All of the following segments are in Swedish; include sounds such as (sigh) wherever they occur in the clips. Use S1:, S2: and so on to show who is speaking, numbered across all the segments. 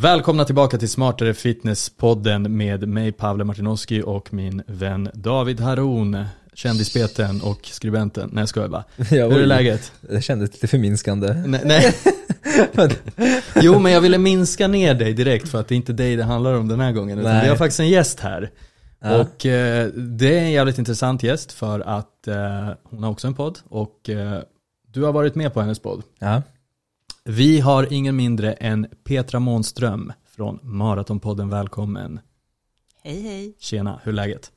S1: Välkomna tillbaka till Smartare Fitness-podden med mig Pavle Martinoski och min vän David Haron, kändisbeten och skribenten. Nej jag skojar bara. (laughs) Hur är läget? Det kändes lite förminskande. Nej. nej. (laughs) (laughs) jo men jag ville minska ner dig direkt för att det är inte dig det handlar om den här gången. nej. vi har faktiskt en gäst här. Ja. Och eh, det är en jävligt intressant gäst för att eh, hon har också en podd och eh, du har varit med på hennes podd. Ja. Vi har ingen mindre än Petra Månström från Maratonpodden Välkommen. Hej hej. Tjena, hur är läget?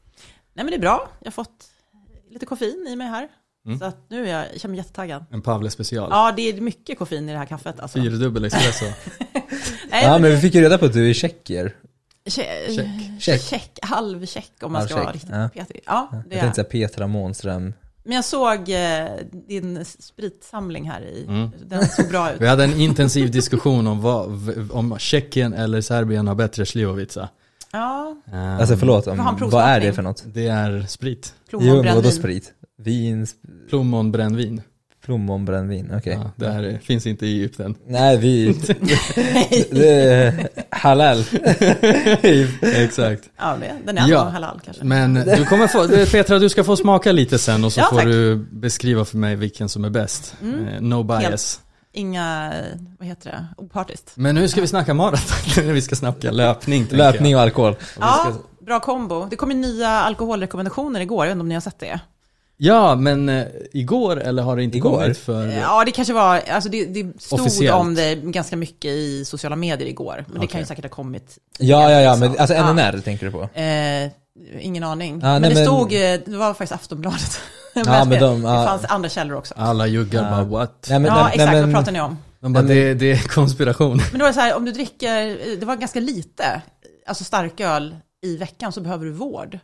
S2: Nej men det är bra, jag har fått lite koffein i mig här. Mm. Så att nu är jag, jag känner mig jättetaggad. En Pavle special. Ja, det är mycket koffein i det här kaffet alltså. Fyrdubbel
S1: espresso. (laughs) Nej, ja, men vi fick ju reda på att du är tjecker.
S2: Check. Check. Check. Halvcheck om man ska Halvcheck. vara riktigt ja. petig. Ja, det jag är. tänkte
S1: säga Petra Månström
S2: men jag såg eh, din spritsamling här i, mm. den såg bra ut. Vi hade en
S1: intensiv diskussion om, vad, om Tjeckien eller Serbien har bättre slivovica. Ja. Um, alltså förlåt, om, vad är det för något? Det är sprit. Plommon, jo, vadå sprit? Vin? Plommon, brännvin.
S3: Plommonbrännvin, okej. Okay. Ja, det
S1: här är, finns inte i Egypten.
S3: Nej, vit. (laughs) det är halal. (laughs) Exakt. Ja, den är ja. halal kanske. Men du
S1: kommer få, Petra, du ska få smaka lite sen och så ja, får tack. du beskriva för mig vilken som är bäst. Mm. Eh, no bias. Helt
S2: inga, vad heter det, opartiskt.
S1: Men nu ska vi snacka maraton, (laughs) vi ska snacka löpning. Löpning och alkohol. Och ja, ska...
S2: bra kombo. Det kom ju nya alkoholrekommendationer igår, jag undrar om ni har sett det?
S1: Ja, men eh, igår eller har det inte Igår? kommit för... Ja,
S2: det kanske var, alltså det, det stod Officiellt. om det ganska mycket i sociala medier igår. Men det kan ju säkert ha kommit
S3: Ja, ja, ja, men alltså Ja. NNR tänker du på?
S2: Eh, ingen aning. men nej, det men- stod, eh, det var faktiskt Aftonbladet. (laughs) Ja, men de- det ja. fanns andra källor också. Alla juggar bara what? Nej, men- ja, nej, exakt. Vad men- pratar ni om?
S1: Man bara, det, det är konspiration.
S2: Men då var det så här, om du dricker, eh, det var ganska lite, alltså starköl i veckan så behöver du vård.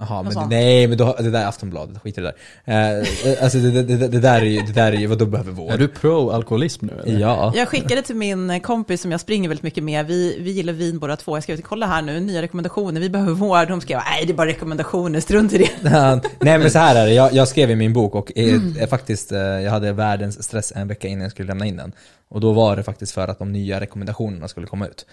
S3: Jaha, men det, nej men då, det där är Aftonbladet, skit i det där. Eh, eh alltså det, det, det, där är ju, det där är ju, vadå
S1: behöver vård? Är du pro-alkoholism nu eller? Ja. Jag skickade
S2: till min kompis som jag springer väldigt mycket med, vi, vi gillar vin båda två, jag skrev till kolla här nu, nya rekommendationer, vi behöver vård. Hon skrev, nej det är bara rekommendationer, strunt i det. (laughs)
S3: nej men så här är det, jag, jag skrev i min bok och eh, mm. Eh, faktiskt, jag hade världens stress en vecka innan jag skulle lämna in den. Och då var det faktiskt för att de nya rekommendationerna skulle komma ut.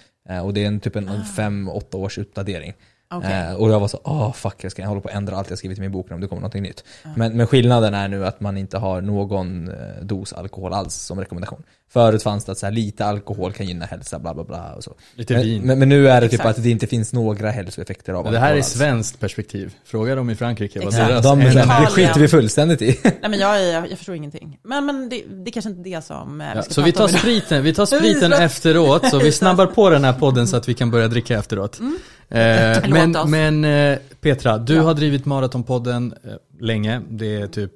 S3: och det är en, typ en ah. fem, åtta års uppdatering. Okay. Eh, och jag var så ah fuck, jag, ska, jag håller på att ändra allt jag skrivit i min bok nu om det kommer någonting nytt. Mm. Men, men, skillnaden är nu att man inte har någon eh, dos alkohol alls som rekommendation. Förut fanns det att så här, lite alkohol kan gynna hälsa, bla bla bla och så. Lite men, vin. Men, men nu är det typ Exakt. typ att det inte finns några hälsoeffekter av alkohol. Det här är svenskt perspektiv. Fråga
S1: dem i Frankrike. Vad deras de, det skiter vi fullständigt i.
S3: Nej
S2: men jag, jag, jag förstår ingenting. Men, men det, det kanske inte är det som eh, ja, vi ska Så vi tar, spriten, vi tar (laughs) spriten efteråt, så vi snabbar
S1: på den här podden så att vi kan börja dricka efteråt. Mm. Eh, (laughs) men, men eh, Petra, du ja. har drivit Maratonpodden eh, länge. Det är typ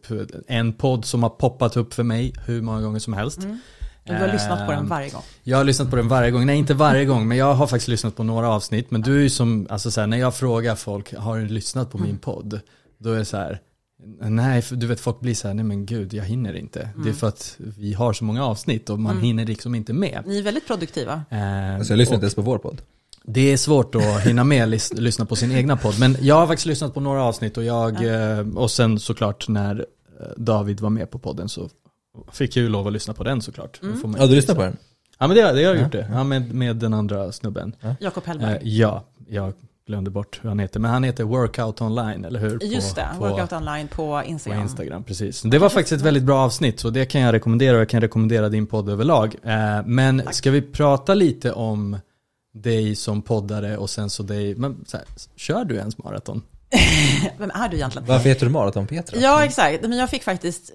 S1: en podd som har poppat upp för mig hur många gånger som helst. Mm. Du har lyssnat på den ehm, varje gång? Jag har lyssnat på den varje gång. Nej, inte varje gång, men jag har faktiskt lyssnat på några avsnitt. Men du är ju som, alltså så här, när jag frågar folk, har du lyssnat på min mm. podd? Då är det så här, nej, du vet folk blir så här, nej men gud, jag hinner inte. Mm. Det är mm. för att vi har så många avsnitt och man mm. hinner liksom inte med. Ni är väldigt produktiva. Eh, alltså jag lyssnar inte ens på vår podd. Det är svårt att hinna med att lyssna på sin egna podd. Men jag har faktiskt lyssnat på några avsnitt och, jag, eh, och sen såklart när eh, David var med på podden så Fick ju lov att lyssna på den såklart. Mm. Får man ja, du lyssnade på den? Ja, men det, det jag har jag gjort det. Ja, med, med den andra snubben. Ja. Jakob Hellberg. Eh, ja, jag glömde bort hur han heter. Men han heter Workout Online, eller hur? Just på, det, på, Workout
S2: Online på Instagram. På Instagram, precis.
S1: Det var faktiskt ett väldigt bra avsnitt, så det kan jag rekommendera och jag kan rekommendera din podd överlag. Eh, men Tack. ska vi prata lite om dig som poddare och sen så dig, men så här, kör du ens maraton?
S2: (laughs) Vem är du egentligen? Varför heter
S1: du Maraton-Petra?
S2: Ja, exakt. Men jag fick faktiskt,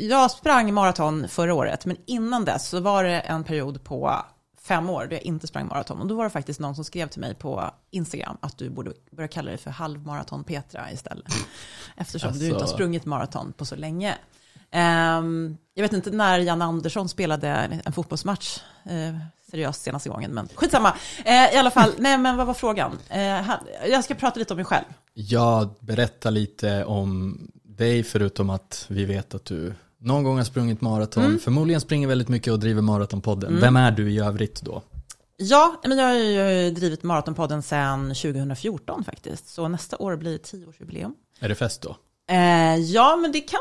S2: jag sprang maraton förra året, men innan dess så var det en period på fem år då jag inte sprang maraton. Och då var det faktiskt någon som skrev till mig på Instagram att du borde börja kalla dig för halvmaraton-Petra istället. (laughs) Eftersom alltså... du inte har alltså- sprungit maraton på så länge. Um, jag vet inte när Janne Andersson spelade en fotbollsmatch uh, seriöst senaste gången, men skitsamma. Uh, I alla fall, nej men vad var frågan? Uh, jag ska prata lite om mig själv.
S1: Jag berättar lite om dig förutom att vi vet att du någon gång har sprungit maraton, mm. förmodligen springer väldigt mycket och driver Maratonpodden. Mm. Vem är du i övrigt då?
S2: Ja, men jag har ju drivit Maratonpodden sedan 2014 faktiskt, så nästa år blir tioårsjubileum. Är det fest då? Eh, ja, men det kan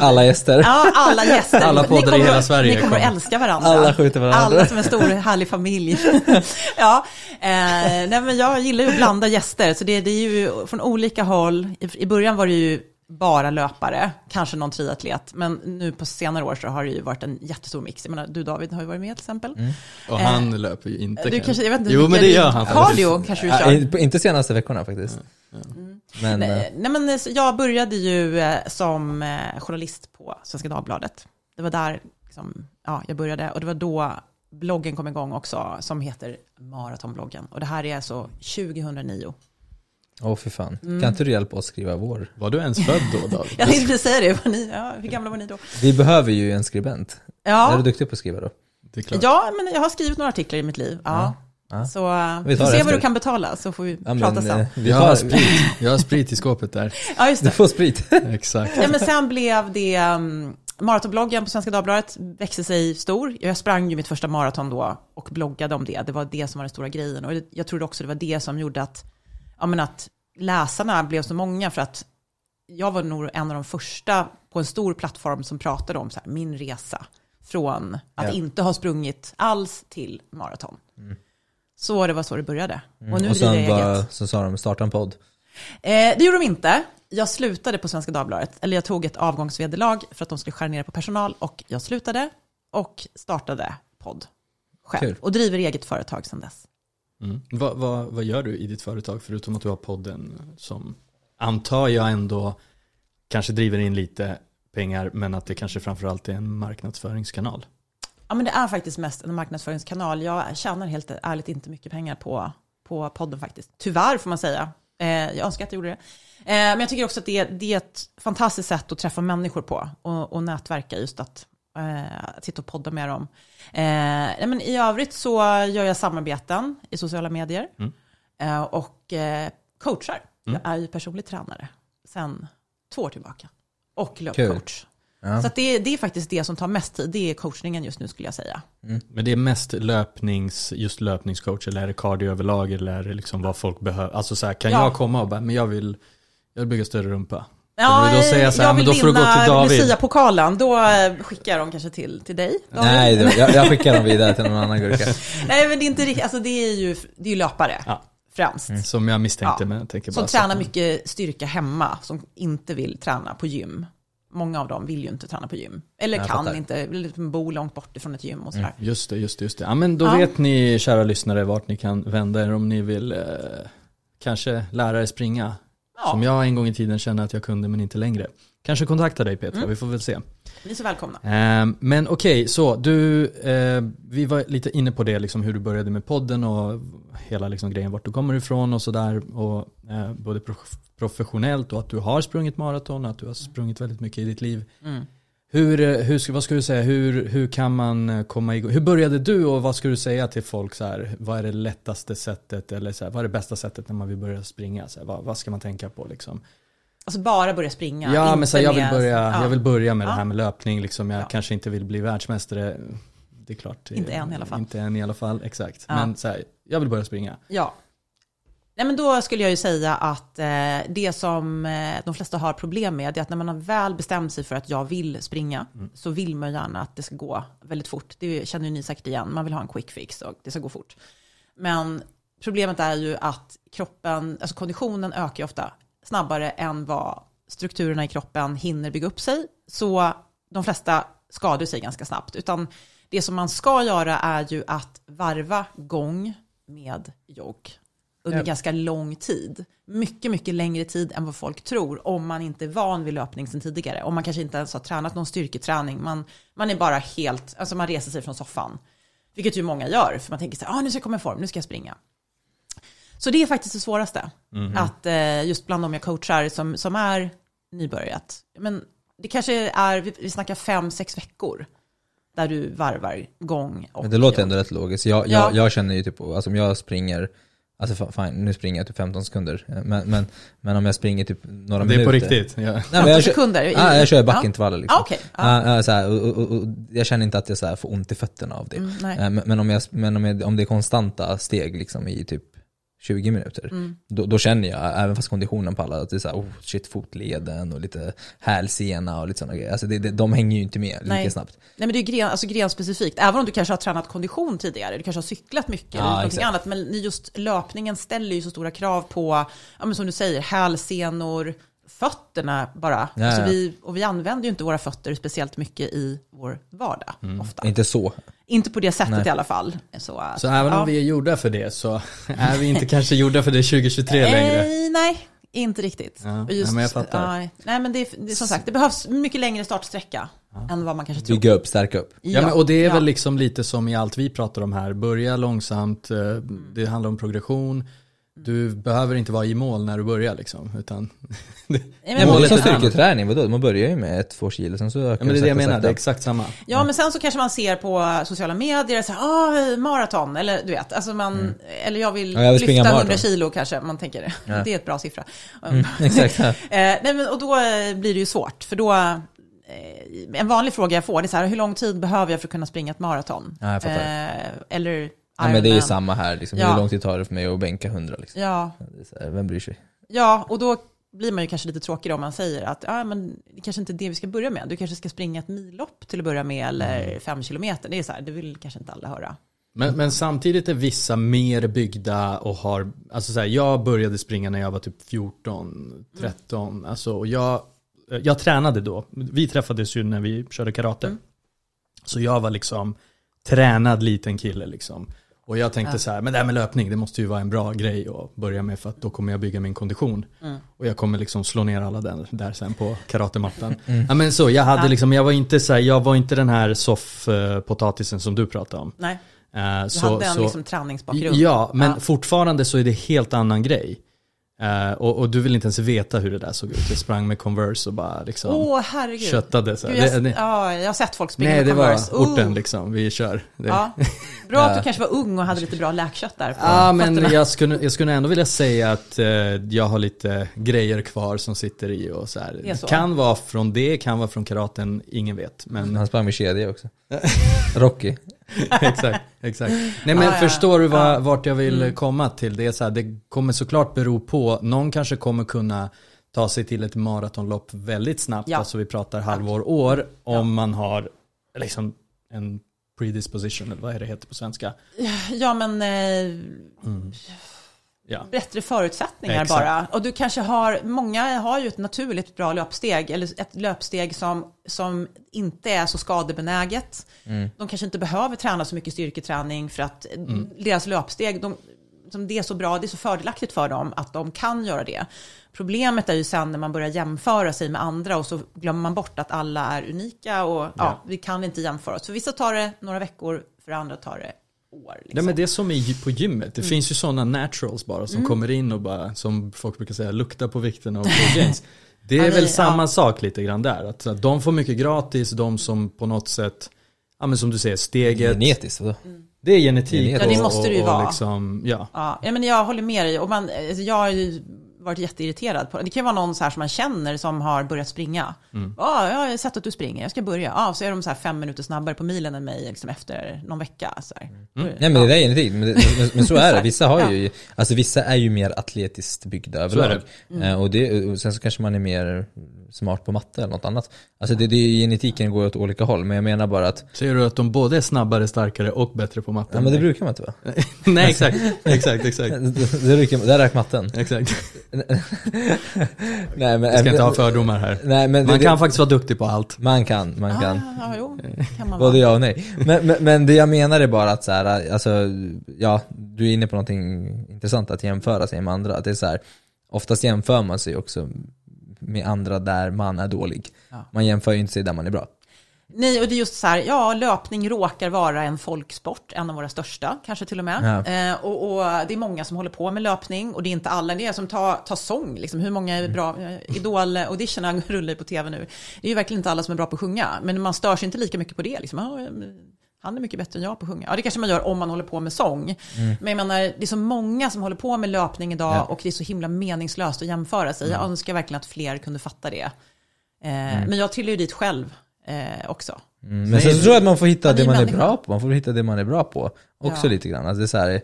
S1: alla gäster. Ja, alla gäster. (laughs) alla poddar i hela Sverige. Ni kommer att älska varandra. Alla skjuter varandra. Alla som en stor
S2: härlig familj. (laughs) ja, eh, nej, men jag gillar ju att blanda gäster, så det, det är ju från olika håll. I, I, början var det ju bara löpare, kanske någon triatlet. Men nu på senare år så har det ju varit en jättestor mix. Jag menar, du David har ju varit med till exempel. Mm.
S1: Och eh, han eh, löper ju inte. Du
S2: kanske, jag vet inte, jo men det gör han. Cardio mm. kanske du kör? Äh, inte
S3: senaste veckorna faktiskt. Mm. Mm. Men, nej, eh,
S2: nej, men jag började ju eh, som journalist på Svenska Dagbladet. Det var där liksom, ja, jag började och det var då bloggen kom igång också som heter Maratonbloggen. Och det här är alltså 2009.
S3: Åh oh, för fan. Mm. Kan inte du hjälpa oss skriva vår? Var du ens född då David? (laughs) jag tänkte
S2: säga det, var ni, ja, hur gamla var ni då?
S3: Vi behöver ju en skribent. Ja. Är du duktig på att skriva då? Det är klart.
S2: Ja, men jag har skrivit några artiklar i mitt liv. Ja. ja. Så vi får se vad du kan betala så får vi ja,
S1: prata men, sen. Eh, vi har sprit. (laughs) Jag har sprit i skåpet där. Ja, just det. Du får sprit. (laughs) Exakt. Ja, men sen
S2: blev det um, maratonbloggen på Svenska Dagbladet växte sig stor. Jag sprang ju mitt första maraton då och bloggade om det. Det var det som var den stora grejen. Och jag trodde också det var det som gjorde att ja, men att läsarna blev så många för att jag var nog en av de första på en stor plattform som pratade om så här, min resa från att ja. inte ha sprungit alls till maraton. Mm. Så det var så det började. Mm. Och nu och sen, det var,
S3: sen sa de starta en podd.
S2: Eh, det gjorde de inte. Jag slutade på Svenska Dagbladet, eller jag tog ett avgångsvederlag för att de skulle skära ner på personal och jag slutade och startade podd själv Kul. och driver eget företag sedan
S1: dess. Mm. Vad, vad, vad gör du i ditt företag förutom att du har podden som antar jag ändå kanske driver in lite pengar men att det kanske framförallt är en marknadsföringskanal?
S2: Ja men det är faktiskt mest en marknadsföringskanal. Jag tjänar helt ärligt inte mycket pengar på, på podden faktiskt. Tyvärr får man säga. Eh, jag önskar att jag gjorde det. Eh, men jag tycker också att det, det är ett fantastiskt sätt att träffa människor på och, och nätverka just att Eh, att sitta och podda med dem. Eh, men I övrigt så gör jag samarbeten i sociala medier mm. eh, och eh, coachar. Mm. Jag är ju personlig tränare Sen två år tillbaka och löpcoach. Ja. Så det, det, är faktiskt det som tar mest tid, det är coachningen just nu skulle jag säga.
S1: Mm. Men det är mest löpnings, just löpningscoach eller är det cardio överlag eller är det liksom vad folk behöver? Alltså så här, kan ja. jag komma och bara, men jag vill, jag vill bygga större rumpa? Ja, då säga så här, jag vill då får vinna får du gå till
S2: Lucia-pokalen. Då eh, skickar jag dem kanske till, till dig. David. Nej, då,
S1: jag, jag, skickar dem vidare till någon annan gurka. (laughs) Nej,
S2: men det är inte riktigt, alltså det är ju, det är ju löpare. Ja.
S1: Främst. Mm, som jag misstänkte, ja. men jag tänker bara Som tränar så. Mm.
S2: mycket styrka hemma, som inte vill träna på gym. Många av dem vill ju inte träna på gym. Eller kan inte, vill liksom bo långt bort ifrån ett gym och mm, sådär.
S1: Mm, just det, just det, just det. Ja, men då ja. vet ni, kära lyssnare, vart ni kan vända er om ni vill eh, kanske lära er springa ja. som jag en gång i tiden kände att jag kunde men inte längre. Kanske kontakta dig Petra, mm. vi får väl se. Ni är så välkomna. Eh, men okej, okay, så du, eh, vi var lite inne på det, liksom, hur du började med podden och hela liksom, grejen, vart du kommer ifrån och sådär. eh, både professionellt och att du har sprungit maraton, att du har sprungit väldigt mycket i ditt liv. Mm. Hur, eh, hur, vad skulle du säga, hur, hur kan man eh, komma igång? Hur började du och vad skulle du säga till folk så här, vad är det lättaste sättet eller så här, vad är det bästa sättet när man vill börja springa? Så här, vad, vad, ska man tänka på liksom?
S2: Alltså bara börja springa? Ja, men så här, jag, vill börja, ja. jag vill börja med ja. det
S1: här med löpning, liksom. jag ja. kanske inte vill bli världsmästare. Det är klart. Inte än i alla fall. Inte än i alla fall, exakt. Men så jag vill börja springa.
S2: Ja, Nej, men då skulle jag ju säga att eh, det som eh, de flesta har problem med är att när man har väl bestämt sig för att jag vill springa mm. så vill man gärna att det ska gå väldigt fort. Det känner ju ni säkert igen. Man vill ha en quick fix och det ska gå fort. Men problemet är ju att kroppen, alltså konditionen ökar ju ofta snabbare än vad strukturerna i kroppen hinner bygga upp sig. Så de flesta skadar sig ganska snabbt. Utan det som man ska göra är ju att varva gång med jogg under ja. ganska lång tid. Mycket, mycket längre tid än vad folk tror om man inte är van vid löpning sedan tidigare. Om man kanske inte ens har tränat någon styrketräning. Man, man är bara helt, alltså man reser sig från soffan. Vilket ju många gör, för man tänker så här, ah, nu ska jag komma i form, nu ska jag springa. Så det är faktiskt det svåraste. Mm. Att eh, just bland de jag coachar som, som är nybörjat, men det kanske är, vi, snackar fem, sex veckor där du varvar gång och
S3: Men det låter ändå rätt logiskt. Jag, jag, jag känner ju typ, alltså om jag springer Alltså fine, nu springer jag typ 15 sekunder. Eh, men, men, men om jag springer typ några minuter. Det är minuter, på riktigt? Ja. Nej, jag, sekunder? I, ah, jag kör backintervaller liksom. Ah, okay. ah. ah så här, och, och, och, jag känner inte att jag så får ont i fötterna av det. Mm, eh, men, men, om, jag, men om, jag, om det är konstanta steg liksom, i typ 20 minuter. Mm. Då, då, känner jag, även fast konditionen pallar, att det är såhär, oh shit, fotleden och lite hälsena och lite sådana grejer. Alltså det, det, de hänger ju inte med Nej. lika snabbt.
S2: Nej men det är gren, alltså grenspecifikt, även om du kanske har tränat kondition tidigare, du kanske har cyklat mycket ja, eller någonting exakt. annat, men just löpningen ställer ju så stora krav på, ja, men som du säger, hälsenor, fötterna bara. Ja, alltså vi, och vi använder ju inte våra fötter speciellt mycket i vår vardag
S1: mm.
S3: ofta. Inte så.
S2: Inte på det sättet Nej. i alla fall. Så, så att, även ja. om
S1: vi är gjorda för det så (laughs) är vi inte kanske gjorda för det 2023 eh, längre.
S2: Nej, inte riktigt.
S1: Ja, just, nej, men nej,
S2: nej, men det, det, som sagt, det behövs mycket längre startsträcka ja. än vad man kanske tror. Bygga upp,
S3: stärka upp. Ja, ja men, och det är
S1: väl liksom lite som i allt vi pratar om här. Börja långsamt, eh, mm. det handlar om progression. Mm. Du behöver inte vara i mål när du börjar liksom, utan... (laughs) Nej, men målet liksom är som styrketräning, vadå? Man börjar ju med ett, två kilo, sen så ökar ja, men det är det jag menar, det är exakt samma.
S2: Ja, men sen så kanske man ser på sociala medier, så här, ah, maraton, eller du vet, alltså man, mm. eller jag vill, ja, jag vill lyfta 100 kilo kanske, man tänker det. Ja. (laughs) Det är ett bra siffra. Mm, um, (laughs) exakt. Eh, nej, men, och då eh, blir det ju svårt, för då, eh, en vanlig fråga jag får det är så här, hur lång tid behöver jag för att kunna springa ett maraton? Ja, eh, eller Ja, men det är ju
S3: samma här, liksom. hur lång tid tar det för mig att bänka 100? Liksom? Ja, så här, vem bryr sig?
S2: ja, och då blir man ju kanske lite tråkig om man säger att ja, men det kanske inte är det vi ska börja med. Du kanske ska springa ett millopp till att börja med eller mm. fem kilometer. Det är så här, det vill kanske inte alla höra.
S1: Men, men samtidigt är vissa mer byggda och har, alltså så här, jag började springa när jag var typ 14, 13, mm. alltså, och jag, eh, jag tränade då. Vi träffades ju när vi körde karate. Mm. Så jag var liksom tränad liten kille liksom. Och jag tänkte så här, men det här med löpning, det måste ju vara en bra grej att börja med för att då kommer jag bygga min kondition. Mm. Och jag kommer liksom slå ner alla där, där sen på karatemattan. (laughs) Mm. Ja, men så, jag, hade liksom, jag, var inte så här, jag var inte den här soffpotatisen som du pratade om. Nej. Eh, du så, hade en så, liksom träningsbakgrund. Ja, men ja. fortfarande så är det helt annan grej. Uh, och, och, du vill inte ens veta hur det där såg ut. Jag sprang med Converse och bara liksom oh, köttade. Så. Gud, jag, det, det, ja, jag har sett folk springa med Converse. Nej, det var orten oh. liksom. Vi kör. Det. Ja. Bra att du (laughs) eh.
S2: kanske var ung och hade lite bra läkkött där. ja, men jag
S1: skulle, jag skulle ändå vilja säga att eh, jag har lite grejer kvar som sitter i och så här. Det så. kan vara från det, kan vara från karaten, ingen vet. Men... Han sprang med kedja också. (laughs) Rocky. (laughs) exakt, exakt. Nej men ah, förstår ja. du vad, vart jag vill mm. komma till? Det är så här, det kommer såklart bero på, någon kanske kommer kunna ta sig till ett maratonlopp väldigt snabbt, ja. alltså vi pratar halvår, år, om ja. man har liksom en predisposition, eller vad är det heter på svenska?
S2: Ja men eh,
S1: mm. Ja.
S2: Bättre förutsättningar Exakt. bara. Och du kanske har, många har ju ett naturligt bra löpsteg, eller ett löpsteg som, som inte är så skadebenäget. Mm. De kanske inte behöver träna så mycket styrketräning för att mm. deras löpsteg, de, som det är så bra, det är så fördelaktigt för dem att de kan göra det. Problemet är ju sen när man börjar jämföra sig med andra och så glömmer man bort att alla är unika och ja. ja vi kan inte jämföra oss. För vissa tar det några veckor, för andra tar det år.
S1: Liksom. Nej, men det är som i på gymmet. Det mm. finns ju sådana naturals bara som mm. kommer in och bara, som folk brukar säga, luktar på vikten av (laughs) gains. Det är väl samma ja. sak lite grann där. Att, att de får mycket gratis, de som på något sätt, ja men som du säger, steget. Genetiskt vadå? Mm. Det är genetik. Ja det måste det ju och, och vara. Liksom, ja.
S2: ja. Ja, men jag håller med dig. Och man, alltså jag har ju varit jätteirriterad på. Det kan ju vara någon så här som man känner som har börjat springa. Mm. Oh, jag har sett att du springer, jag ska börja. Ah, så är de så här fem minuter snabbare på milen än mig liksom efter någon vecka. Så
S3: mm. Nej men det är ingenting, men, men, men så är det. Vissa, har ju, alltså, vissa är ju mer atletiskt byggda överlag. Mm. Eh, och, det, och sen så kanske man är mer smart på matte eller något annat. Alltså det, det, genetiken går åt olika håll, men jag menar
S1: bara att... Säger du att de både är snabbare, starkare och bättre på matte? Ja men det brukar man inte va? (laughs) Nej exakt, exakt, exakt. (laughs) det, det, det, det är matten. Exakt. (laughs) nej, men, Vi ska eh, inte ha fördomar här. Nej, men man det, kan det,
S3: faktiskt vara duktig på allt. Man kan, man ah, kan. Ja, jo, kan man Både ja och nej. Men, men, men, det jag menar är bara att så här, alltså, ja, du är inne på någonting intressant, att jämföra sig med andra. Att det är så här, oftast jämför man sig också med andra där man är dålig. Ja. Man jämför ju inte sig där man är bra.
S2: Nej, och det är just så här, ja, löpning råkar vara en folksport, en av våra största, kanske till och med. Ja. Eh, och, och, det är många som håller på med löpning och det är inte alla, det är som ta, ta sång, liksom. hur många är bra, eh, idol-auditionerna eh, (laughs) rullar på tv nu. Det är ju verkligen inte alla som är bra på att sjunga, men man stör sig inte lika mycket på det. Liksom. Eh, han är mycket bättre än jag på att sjunga. Ja, det kanske man gör om man håller på med sång. Mm. Men jag menar, det är så många som håller på med löpning idag ja. och det är så himla meningslöst att jämföra sig. Mm. Jag önskar verkligen att fler kunde fatta det. Eh, mm. Men jag trillar ju dit själv eh, också. Mm, men sen tror jag att man får hitta det man är bra
S3: på. Man får hitta det man är bra på också ja. lite grann. Alltså det är så här,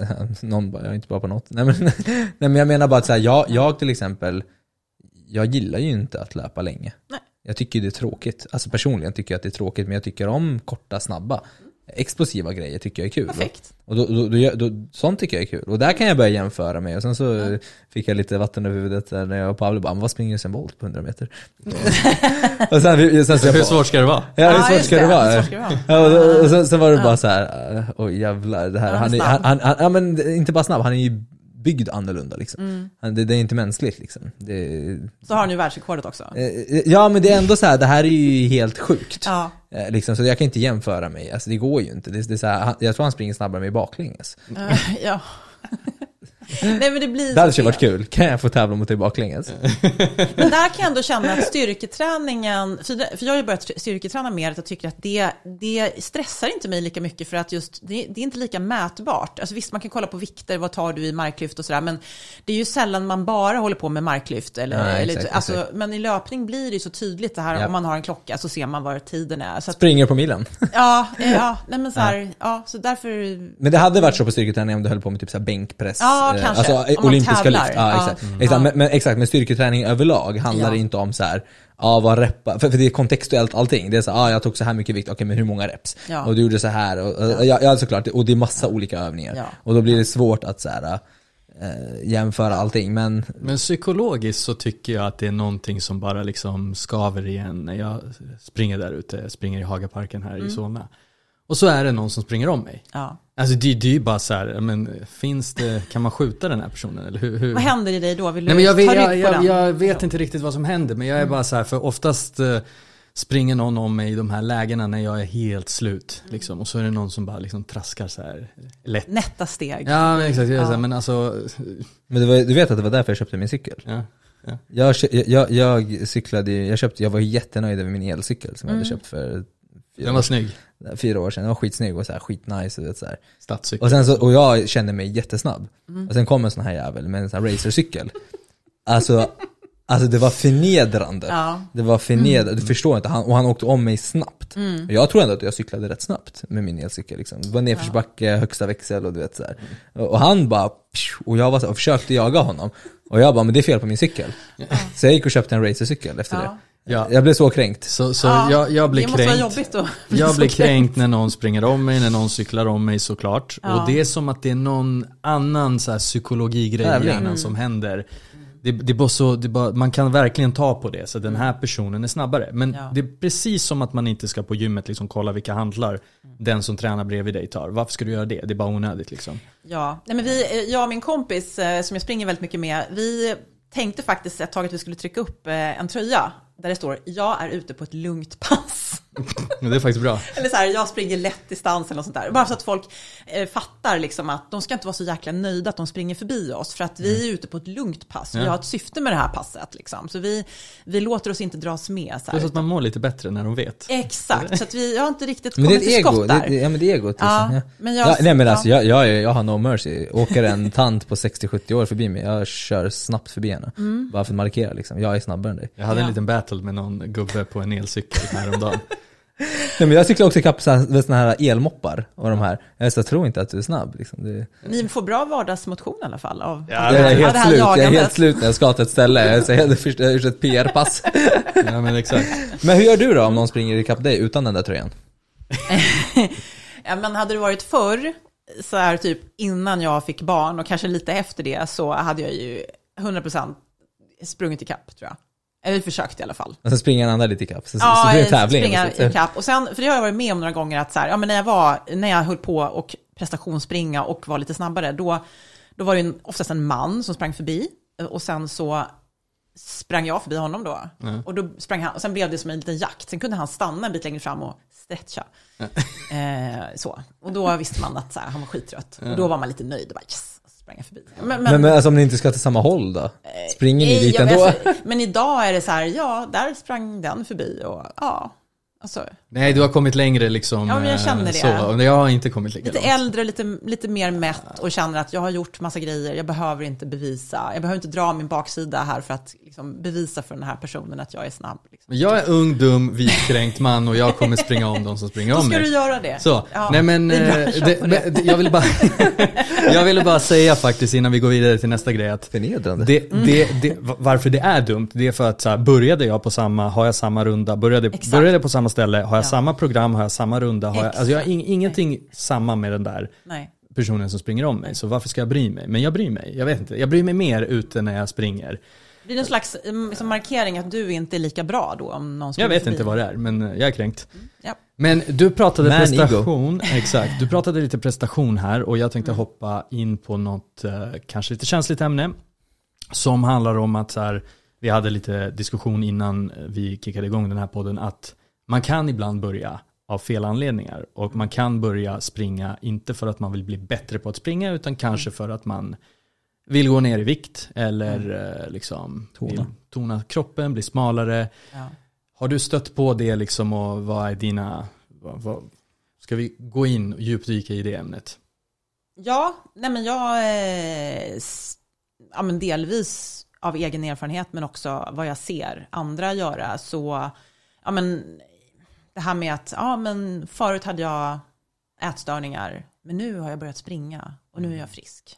S3: eh, (laughs) någon bara, jag är inte bra på något. Nej men, (laughs) nej, men jag menar bara att så här, jag, jag till exempel, jag gillar ju inte att löpa länge. Nej. Jag tycker det är tråkigt. Alltså personligen tycker jag att det är tråkigt, men jag tycker om korta, snabba explosiva grejer tycker jag är kul. Perfekt. Och då, då, då, då, sånt tycker jag är kul. Och där kan jag börja jämföra mig. Och sen så mm. fick jag lite vatten över huvudet när jag och Pablo bara, vad springer Usain Bolt på 100 meter? (laughs) och sen, sen så hur svårt ska det vara? Ja, hur svårt ska det vara? Ja, och sen, sen var det bara så här, oj jävlar, det här, han, är, han, han, han, ja men inte bara snabb, han är ju byggd annorlunda liksom. Mm. Det, det, är inte mänskligt liksom. Det,
S2: så har han ju världsrekordet också. Eh, eh,
S3: ja men det är ändå så här, det här är ju helt sjukt. Ja. Eh, liksom, så jag kan inte jämföra mig, alltså, det går ju inte. Det, det är så här, jag tror han springer snabbare än mig baklänges.
S2: (laughs) Ja. (laughs) Nej, men det blir det hade ju varit
S3: kul. Kan jag få tävla mot dig baklänges? (laughs) men
S2: där kan jag ändå känna att styrketräningen, för jag har ju börjat styrketräna mer, att jag tycker att det, det stressar inte mig lika mycket för att just det, det är inte lika mätbart. Alltså visst, man kan kolla på vikter, vad tar du i marklyft och sådär, men det är ju sällan man bara håller på med marklyft. Eller, ja, eller exakt, alltså, Men i löpning blir det ju så tydligt det här, ja. om man har en klocka så ser man var tiden är. Så
S3: att, Springer på milen.
S2: (laughs) ja, ja, nej men så här, ja. ja. så därför.
S3: Men det hade varit så på styrketräning om du höll på med typ så bänkpress. Ja, Kanske, alltså, olympiska man lyft. Ja, exakt. Mm. Exakt, men, men, exakt, men styrketräning överlag handlar ja. inte om så här, ja ah, vad reppa, för, för, det är kontextuellt allting. Det är så ja ah, jag tog så här mycket vikt, okej okay, men hur många reps? Ja. Och du gjorde så här, och, ja. ja såklart, och det är massa olika övningar. Och då blir det svårt att så här, ah, eh, jämföra allting. Men...
S1: men psykologiskt så tycker jag att det är någonting som bara liksom skaver igen när jag springer där ute, springer i Hagaparken här mm. i Solna. Och så är det någon som springer om mig. Ja. Alltså det, det är ju bara så här, men finns det, kan man skjuta den här personen eller hur? hur? Vad händer i dig då? Vill du Nej, men jag vet, ta rygg på jag, den? Jag, vet inte riktigt vad som händer men jag är mm. bara så här, för oftast eh, springer någon om mig i de här lägena när jag är helt slut. Liksom. Och så är det någon som bara liksom traskar så här lätt.
S3: Nätta steg.
S1: Ja men exakt, ja. men alltså.
S3: Men var, du vet att det var därför jag köpte min cykel? Ja. ja. Jag, jag, jag cyklade, jag, köpte, jag var jättenöjd över min elcykel som mm. jag hade mm. köpt för den var snygg fyra år sedan. den var skitsnygg och så här, skitnice. Och, vet, så här. Och, sen så, och jag kände mig jättesnabb. Mm. Och sen kom en sån här jävel med en sån här racercykel. (laughs) alltså, alltså det var förnedrande. Ja. Det var förnedrande, mm. du förstår inte. Han, och han åkte om mig snabbt. Mm. Och jag tror ändå att jag cyklade rätt snabbt med min elcykel. Liksom. Det var nedförsbacke, ja. högsta växel och du vet så här. Och han bara, och jag var så här, och försökte jaga honom. Och jag bara, men det är fel på min cykel. Ja.
S1: Så jag gick och köpte en racercykel efter det. Ja. Jag blev så kränkt. Så, så ja, jag, jag blir det kränkt. Måste vara jobbigt då. (laughs) Jag blir kränkt när någon springer om mig, när någon cyklar om mig såklart. Ja. Och det är som att det är någon annan så här psykologigrej i hjärnan mm. som händer. Det, det, bara så, det bara, man kan verkligen ta på det, så den här mm. personen är snabbare. Men ja. det är precis som att man inte ska på gymmet liksom kolla vilka handlar mm. den som tränar bredvid dig tar. Varför ska du göra det? Det är bara onödigt. Liksom.
S2: Ja. Nej, men vi, jag och min kompis eh, som jag springer väldigt mycket med, vi tänkte faktiskt ett tag att vi skulle trycka upp eh, en tröja där det står “Jag är ute på ett lugnt pass” det är faktiskt bra. Eller så här, jag springer lätt distans eller något sånt där. Bara så att folk eh, fattar liksom att de ska inte vara så jäkla nöjda att de springer förbi oss. För att vi är ute på ett lugnt pass. Ja. Vi har ett syfte med det här passet. Liksom. Så vi, vi låter oss inte dras med. Så, här, så att
S1: man mår lite bättre när de vet.
S2: Exakt, så att vi jag har inte riktigt kommit till ego, skott där. Det,
S1: ja men det är egot. Liksom. Ja, Men jag, ja, nej men alltså jag, jag, jag har no
S3: mercy. Åker en tant på 60-70 år förbi mig, jag kör snabbt förbi henne. Mm. Bara för att markera liksom, jag är snabbare än dig. Jag hade en liten
S1: battle med någon gubbe på en elcykel häromdagen. (laughs)
S3: Nej, men jag cyklar också ikapp med sådana här elmoppar och de här. Jag tror inte att du är snabb. Liksom. Det...
S2: Ni får bra vardagsmotion i alla fall av, ja, av jag, är helt slut. jag är helt slut
S3: när jag ska till ett ställe. Jag har gjort ett PR-pass. (laughs) ja, men, men hur gör du då om någon springer ikapp dig utan den där tröjan? (laughs)
S2: ja, men hade det varit förr, så här typ innan jag fick barn och kanske lite efter det, så hade jag ju 100% sprungit ikapp tror jag. Vi försökte i alla fall.
S3: Och sen springer en andra lite ikapp, så, ja, så blir det eh, tävling. Springer liksom. ikapp.
S2: Och sen, för det har jag varit med om några gånger, att så här, ja, men när, jag var, när jag höll på och prestationsspringa och var lite snabbare, då, då var det en, oftast en man som sprang förbi eh, och sen så sprang jag förbi honom då. Mm. Och då sprang han, och sen blev det som en liten jakt. Sen kunde han stanna en bit längre fram och stretcha. Mm. Eh, så. Och då visste man att så här, han var skittrött. Mm. Och då var man lite nöjd. Och bara, yes spränga förbi. Men, men, men, alltså
S3: om ni inte ska till samma håll då? Eh, Springer ni dit ändå?
S2: men idag är det så här, ja, där sprang den förbi och ja, alltså
S1: Nej, du har kommit längre liksom. Ja, men jag eh, känner det. Så, jag har inte kommit lika Lite långt.
S2: äldre, lite, lite mer mätt och känner att jag har gjort massa grejer. Jag behöver inte bevisa. Jag behöver inte dra min baksida här för att liksom, bevisa för den här personen att jag är snabb.
S1: Liksom. Jag är ung, dum, vitkränkt man och jag kommer springa om de som springer (laughs) om mig. Då ska du göra det. Så. Ja, Nej, men, eh, det, men jag, vill bara, (laughs) jag ville bara säga faktiskt innan vi går vidare till nästa grej att Förnedrande. Det, mm. det, det, varför det är dumt, det är för att så här, började jag på samma, har jag samma runda, började, Exakt. började på samma ställe, har jag jag samma program, har jag samma runda? Har jag, alltså jag har in, ingenting Nej. samma med den där Nej. personen som springer om mig. Så varför ska jag bry mig? Men jag bryr mig. Jag vet inte. Jag bryr mig mer ute när jag springer.
S2: Det blir någon slags mm, liksom, markering att du inte är lika bra då om någon Jag vet förbi. inte vad
S1: det är, men eh, jag är kränkt. Mm, ja. Men du pratade Man prestation, (laughs) exakt. Du pratade lite prestation här och jag tänkte mm. hoppa in på något eh, kanske lite känsligt ämne som handlar om att så här, vi hade lite diskussion innan eh, vi kickade igång den här podden att man kan ibland börja av fel anledningar och man kan börja springa, inte för att man vill bli bättre på att springa utan kanske mm. för att man vill gå ner i vikt eller mm. Eh, liksom tona. tona. kroppen, bli smalare. Ja. Har du stött på det liksom och vad är dina, vad, vad, ska vi gå in och djupdyka i det ämnet?
S2: Ja, nej men jag, eh, ja men delvis av egen erfarenhet men också vad jag ser andra göra så, ja men det här med att ja, men förut hade jag ätstörningar, men nu har jag börjat springa och nu är jag mm. frisk.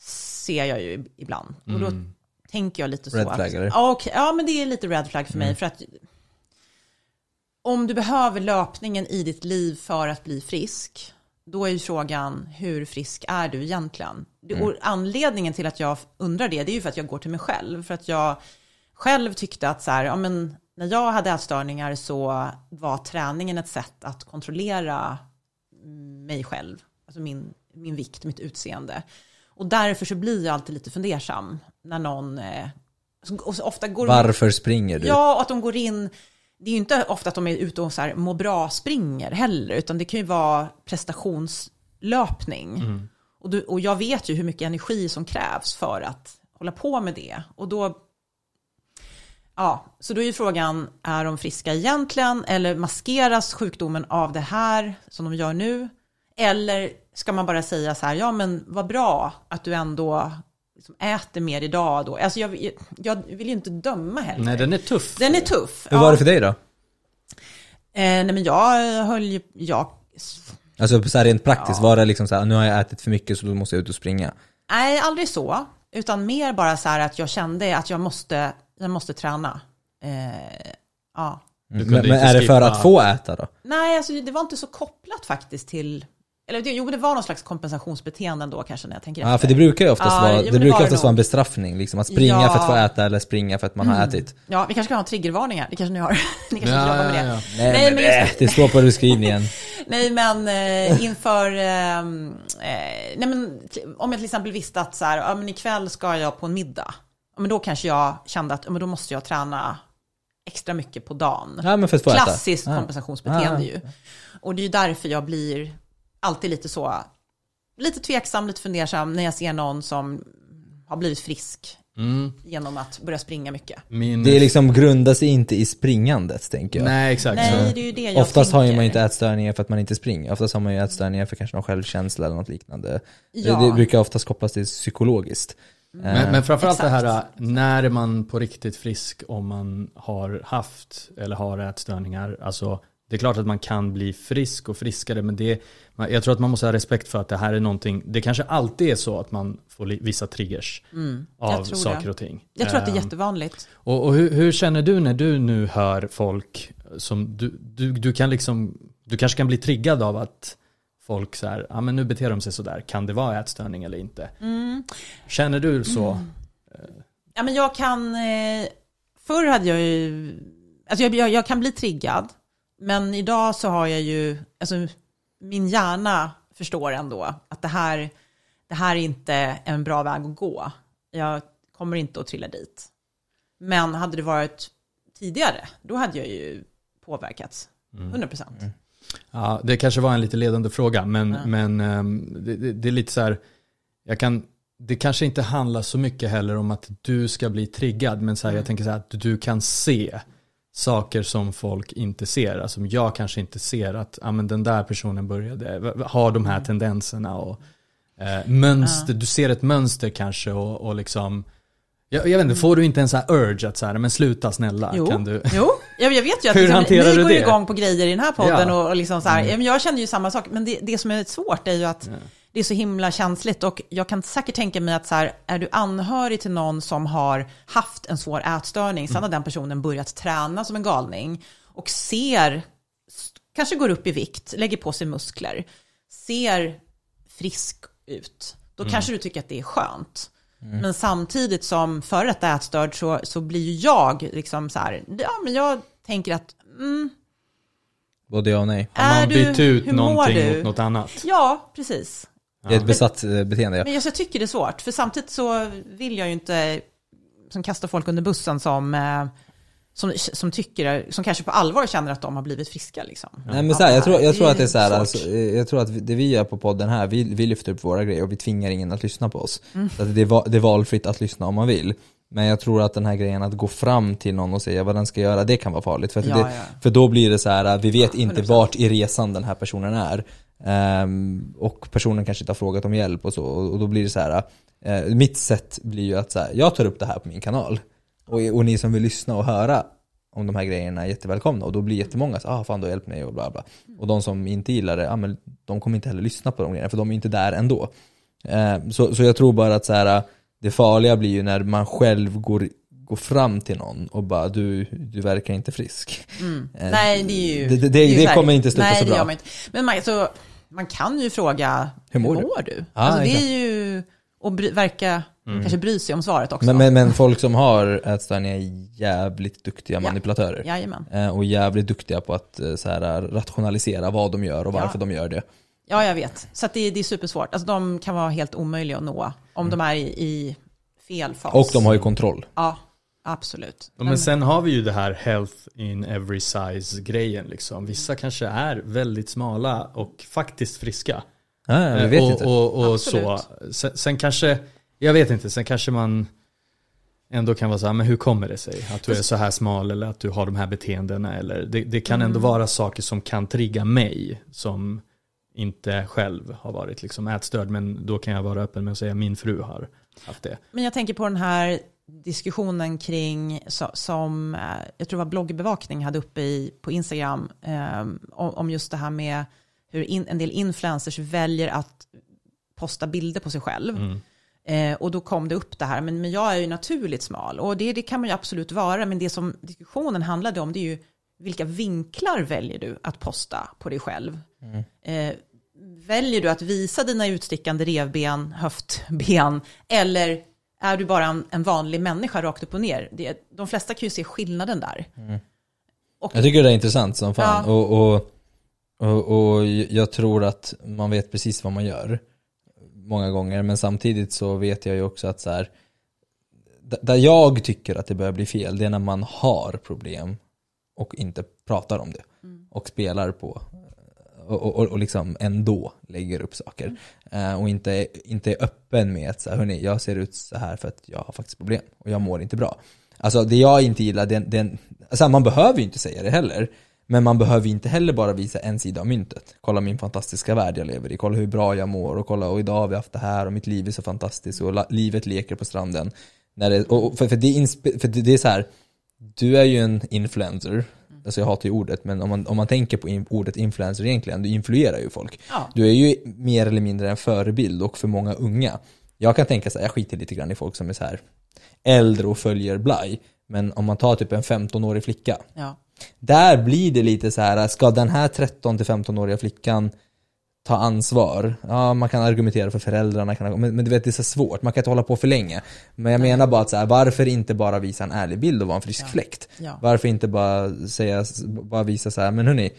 S2: Ser jag ju ibland. Mm. Och då mm. tänker jag lite så. Red flag, att, ja, ja, men det är lite red flag för mm. mig. För att om du behöver löpningen i ditt liv för att bli frisk, då är ju frågan hur frisk är du egentligen? Mm. Och anledningen till att jag undrar det, det är ju för att jag går till mig själv. För att jag själv tyckte att så här, ja men när jag hade ätstörningar så var träningen ett sätt att kontrollera mig själv, alltså min, min vikt, mitt utseende. Och därför så blir jag alltid lite fundersam när någon, eh, ofta går Varför de, springer du? Ja, och att de går in, det är ju inte ofta att de är ute och så här må bra springer heller, utan det kan ju vara prestationslöpning. Mm. Och, du, och jag vet ju hur mycket energi som krävs för att hålla på med det. Och då Ja, så då är ju frågan, är de friska egentligen eller maskeras sjukdomen av det här som de gör nu? Eller ska man bara säga så här, ja men vad bra att du ändå liksom äter mer idag då. Alltså jag, jag vill ju inte döma heller. Nej,
S1: den är tuff. Den är tuff. Hur ja. var det för dig då? Eh,
S2: nej men jag höll ju, jag...
S3: Alltså så här rent praktiskt, ja. var det liksom så här, nu har jag ätit för mycket så då måste jag ut och springa?
S2: Nej, aldrig så. Utan mer bara så här att jag kände att jag måste jag måste träna. Eh, ja.
S3: Men, men är det för att få äta då?
S2: Nej, alltså, det var inte så kopplat faktiskt till eller jo, det var någon slags kompensationsbeteende ändå kanske när jag tänker efter. Ja, för det brukar ju oftast, ja, vara, det, det brukar oftast vara en bestraffning. Liksom, att springa ja. för att få äta
S3: eller springa för att man mm. har ätit.
S2: Ja, vi kanske ska ha triggervarningar. Det kanske ni har. ni kanske (laughs) ja, inte jobbar med det. Nej, Nej, men det, just...
S3: Eh, det står på beskrivningen.
S2: (laughs) nej, men eh, inför... Ehm, eh, nej, men om jag till exempel visste att så här, ja, men ikväll ska jag på en middag men då kanske jag kände att men då måste jag träna extra mycket på dagen. Ja, Klassiskt ja. kompensationsbeteende ja. ju. Och det är ju därför jag blir alltid lite så, lite tveksam, lite fundersam när jag ser någon som har blivit frisk Mm. genom att börja springa
S3: mycket.
S1: Min... Det liksom
S3: grundar sig inte i springandet tänker jag. Nej exakt. Nej, det är ju det jag Oftast tänker. har man ju inte ätstörningar för att man inte springer. Oftast har man ju ätstörningar för kanske någon självkänsla eller något liknande. Ja. Det, det brukar oftast kopplas till psykologiskt. Mm. Men, men framförallt Exakt.
S1: det här när man på riktigt frisk om man har haft eller har ätstörningar. Alltså, det är klart att man kan bli frisk och friskare men det, jag tror att man måste ha respekt för att det här är någonting, det kanske alltid är så att man får vissa triggers mm, av saker det. och ting. Jag tror att det är ehm, jättevanligt. Och, och hur, hur, känner du när du nu hör folk som du, du, du kan liksom, du kanske kan bli triggad av att folk så här, ah, men nu beter de sig så där, kan det vara ätstörning eller inte? Mm. Känner du så? Mm.
S2: Ja, men jag kan, eh, förr hade jag ju, alltså jag, jag, jag, kan bli triggad, men idag så har jag ju, alltså min hjärna förstår ändå att det här, det här är inte en bra väg att gå. Jag kommer inte att trilla dit. Men hade det varit tidigare, då hade jag ju påverkats.
S1: 100 mm. procent. Mm. Ja, det kanske var en lite ledande fråga, men, ja. men ehm, det, det, det, är lite så här, jag kan, det kanske inte handlar så mycket heller om att du ska bli triggad, men så här, mm. jag tänker så här att du kan se saker som folk inte ser, alltså jag kanske inte ser att ja, men den där personen började ha de här mm. tendenserna och eh, mönster, ja. du ser ett mönster kanske och, och liksom jag, jag, vet inte, mm. får du inte en sån här urge att så här, men sluta snälla? Jo, kan du? jo.
S2: Jag, jag vet ju att liksom, ni går det? igång på grejer i den här podden ja. och, liksom så här, mm. jag känner ju samma sak, men det, det som är svårt är ju att ja. det är så himla känsligt och jag kan säkert tänka mig att så här, är du anhörig till någon som har haft en svår ätstörning, sen mm. har den personen börjat träna som en galning och ser, kanske går upp i vikt, lägger på sig muskler, ser frisk ut, då mm. kanske du tycker att det är skönt. Mm. Men samtidigt som före detta ätstörd så, så blir jag liksom så här, ja men jag tänker att, mm,
S3: Både ja och nej. Har man bytt ut någonting mot något annat?
S2: Ja, precis.
S3: Det är ett besatt eh, beteende. Ja. Men
S2: jag tycker det är svårt, för samtidigt så vill jag ju inte som kastar folk under bussen som eh, som, som, tycker, som kanske på allvar känner att de har blivit friska liksom. Nej men så här, jag, tror, jag tror att det är så här,
S3: alltså, eh, jag tror att det vi gör på podden här, vi, vi lyfter upp våra grejer och vi tvingar ingen att lyssna på oss. Mm. Så det, är, det är valfritt att lyssna om man vill. Men jag tror att den här grejen att gå fram till någon och säga vad den ska göra, det kan vara farligt. För, ja, det, ja. för då blir det så här, vi vet inte vart i resan den här personen är. Um, och personen kanske inte har frågat om hjälp och så. Och, och då blir det så här, uh, mitt sätt blir ju att så här, jag tar upp det här på min kanal. Och, och ni som vill lyssna och höra om de här grejerna är jättevälkomna och då blir jättemånga så ah fan du har hjälpt mig och bla bla. Och de som inte gillar det, ah, men de kommer inte heller lyssna på de grejerna för de är inte där ändå. Eh, så, så jag tror bara att så här, det farliga blir ju när man själv går, går fram till någon och bara du, du verkar inte frisk. Mm. (laughs) Eh, Nej det är ju Det, det, det, det ju kommer inte sluta Nej, så bra. det gör man inte.
S2: Men man, så, man kan ju fråga hur mår, hur mår du? du? Ah, alltså, det är ju och bry, verka, mm. kanske bry sig om svaret också. Men, men, men
S3: folk som har ätstörningar är jävligt duktiga manipulatörer. Ja. Jajamän. Eh, och jävligt duktiga på att eh, så här, rationalisera vad de gör och varför ja. de gör det.
S2: Ja, jag vet. Så det, det, är supersvårt. Alltså, de kan vara helt omöjliga att nå om mm. de är i, i fel fas. Och de har ju kontroll. Ja,
S1: absolut. Ja, men sen har vi ju det här health in every size-grejen. Liksom. Vissa kanske är väldigt smala och faktiskt friska. Ja, vi eh, vet och, inte. Och, och, så. Sen, sen, kanske, jag vet inte, sen kanske man ändå kan vara så här, men hur kommer det sig att du är så här smal eller att du har de här beteendena? Eller, det, det kan ändå mm. vara saker som kan trigga mig som inte själv har varit liksom ätstörd, men då kan jag vara öppen med att säga min fru har haft det.
S2: Men jag tänker på den här diskussionen kring, som eh, jag tror var bloggbevakning hade uppe i, på Instagram, eh, om just det här med hur in, en del influencers väljer att posta bilder på sig själv. Mm. Eh, och då kom det upp det här, men, men jag är ju naturligt smal. Och det, det kan man ju absolut vara, men det som diskussionen handlade om det är ju vilka vinklar väljer du att posta på dig själv? Mm. Eh, väljer du att visa dina utstickande revben, höftben, eller är du bara en, en vanlig människa rakt upp och ner? Det, de flesta kan ju se skillnaden där.
S3: Mm. Och, jag tycker det är intressant som fan. Ja. Och, och och, och, jag tror att man vet precis vad man gör många gånger. Men samtidigt så vet jag ju också att så här, där jag tycker att det börjar bli fel, det är när man har problem och inte pratar om det. Mm. Och spelar på eh, och, och, och, liksom ändå lägger upp saker. Mm. Eh, och inte, inte är öppen med att så här, hörni, jag ser ut så här för att jag har faktiskt problem och jag mår inte bra. Alltså det jag inte gillar, den, den, alltså, man behöver ju inte säga det heller. Men man behöver inte heller bara visa en sida av myntet. Kolla min fantastiska värld jag lever i, kolla hur bra jag mår och kolla och idag har vi haft det här och mitt liv är så fantastiskt och livet leker på stranden. När det, och för, för, det för det är så här, du är ju en influencer, mm. alltså jag hatar ju ordet, men om man, om man tänker på in, ordet influencer egentligen, du influerar ju folk. Ja. Du är ju mer eller mindre en förebild och för många unga. Jag kan tänka så här, jag skiter lite grann i folk som är så här äldre och följer blaj, men om man tar typ en 15-årig flicka, ja där blir det lite så här, ska den här 13-15-åriga flickan ta ansvar. Ja, man kan argumentera för föräldrarna, men, men du vet det är så svårt, man kan inte hålla på för länge. Men jag menar bara att så här, varför inte bara visa en ärlig bild och vara en frisk ja. fläkt? Ja. Varför inte bara, säga, bara visa så här, men hörni,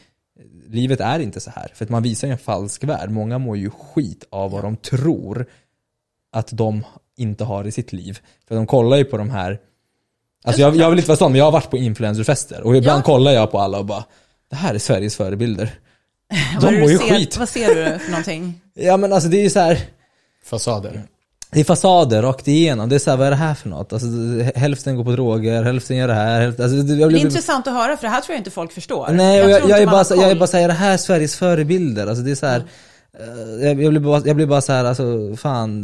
S3: livet är inte så här. För att man visar ju en falsk värld, många mår ju skit av vad ja. de tror att de inte har i sitt liv. För de kollar ju på de här Alltså jag, jag vill inte vara sån, men jag har varit på influencerfester och ibland Ja. kollar jag på alla och bara, det här är Sveriges förebilder. (laughs) De mår ju ser, skit. vad
S2: ser du för någonting? (laughs)
S3: Ja men alltså det är ju så här, Fasader. det är fasader rakt igenom. Det är såhär, vad är det här för något? Alltså, hälften går på droger, hälften gör det här. Hälften, alltså, det- jag Det är intressant
S2: att höra för det här tror jag inte folk förstår. nej, och tror jag, inte jag, är man bara, har så- jag är bara
S3: såhär, är det här Sveriges förebilder? Alltså det är så här, eh, jag, jag blir bara, jag bara så alltså fan,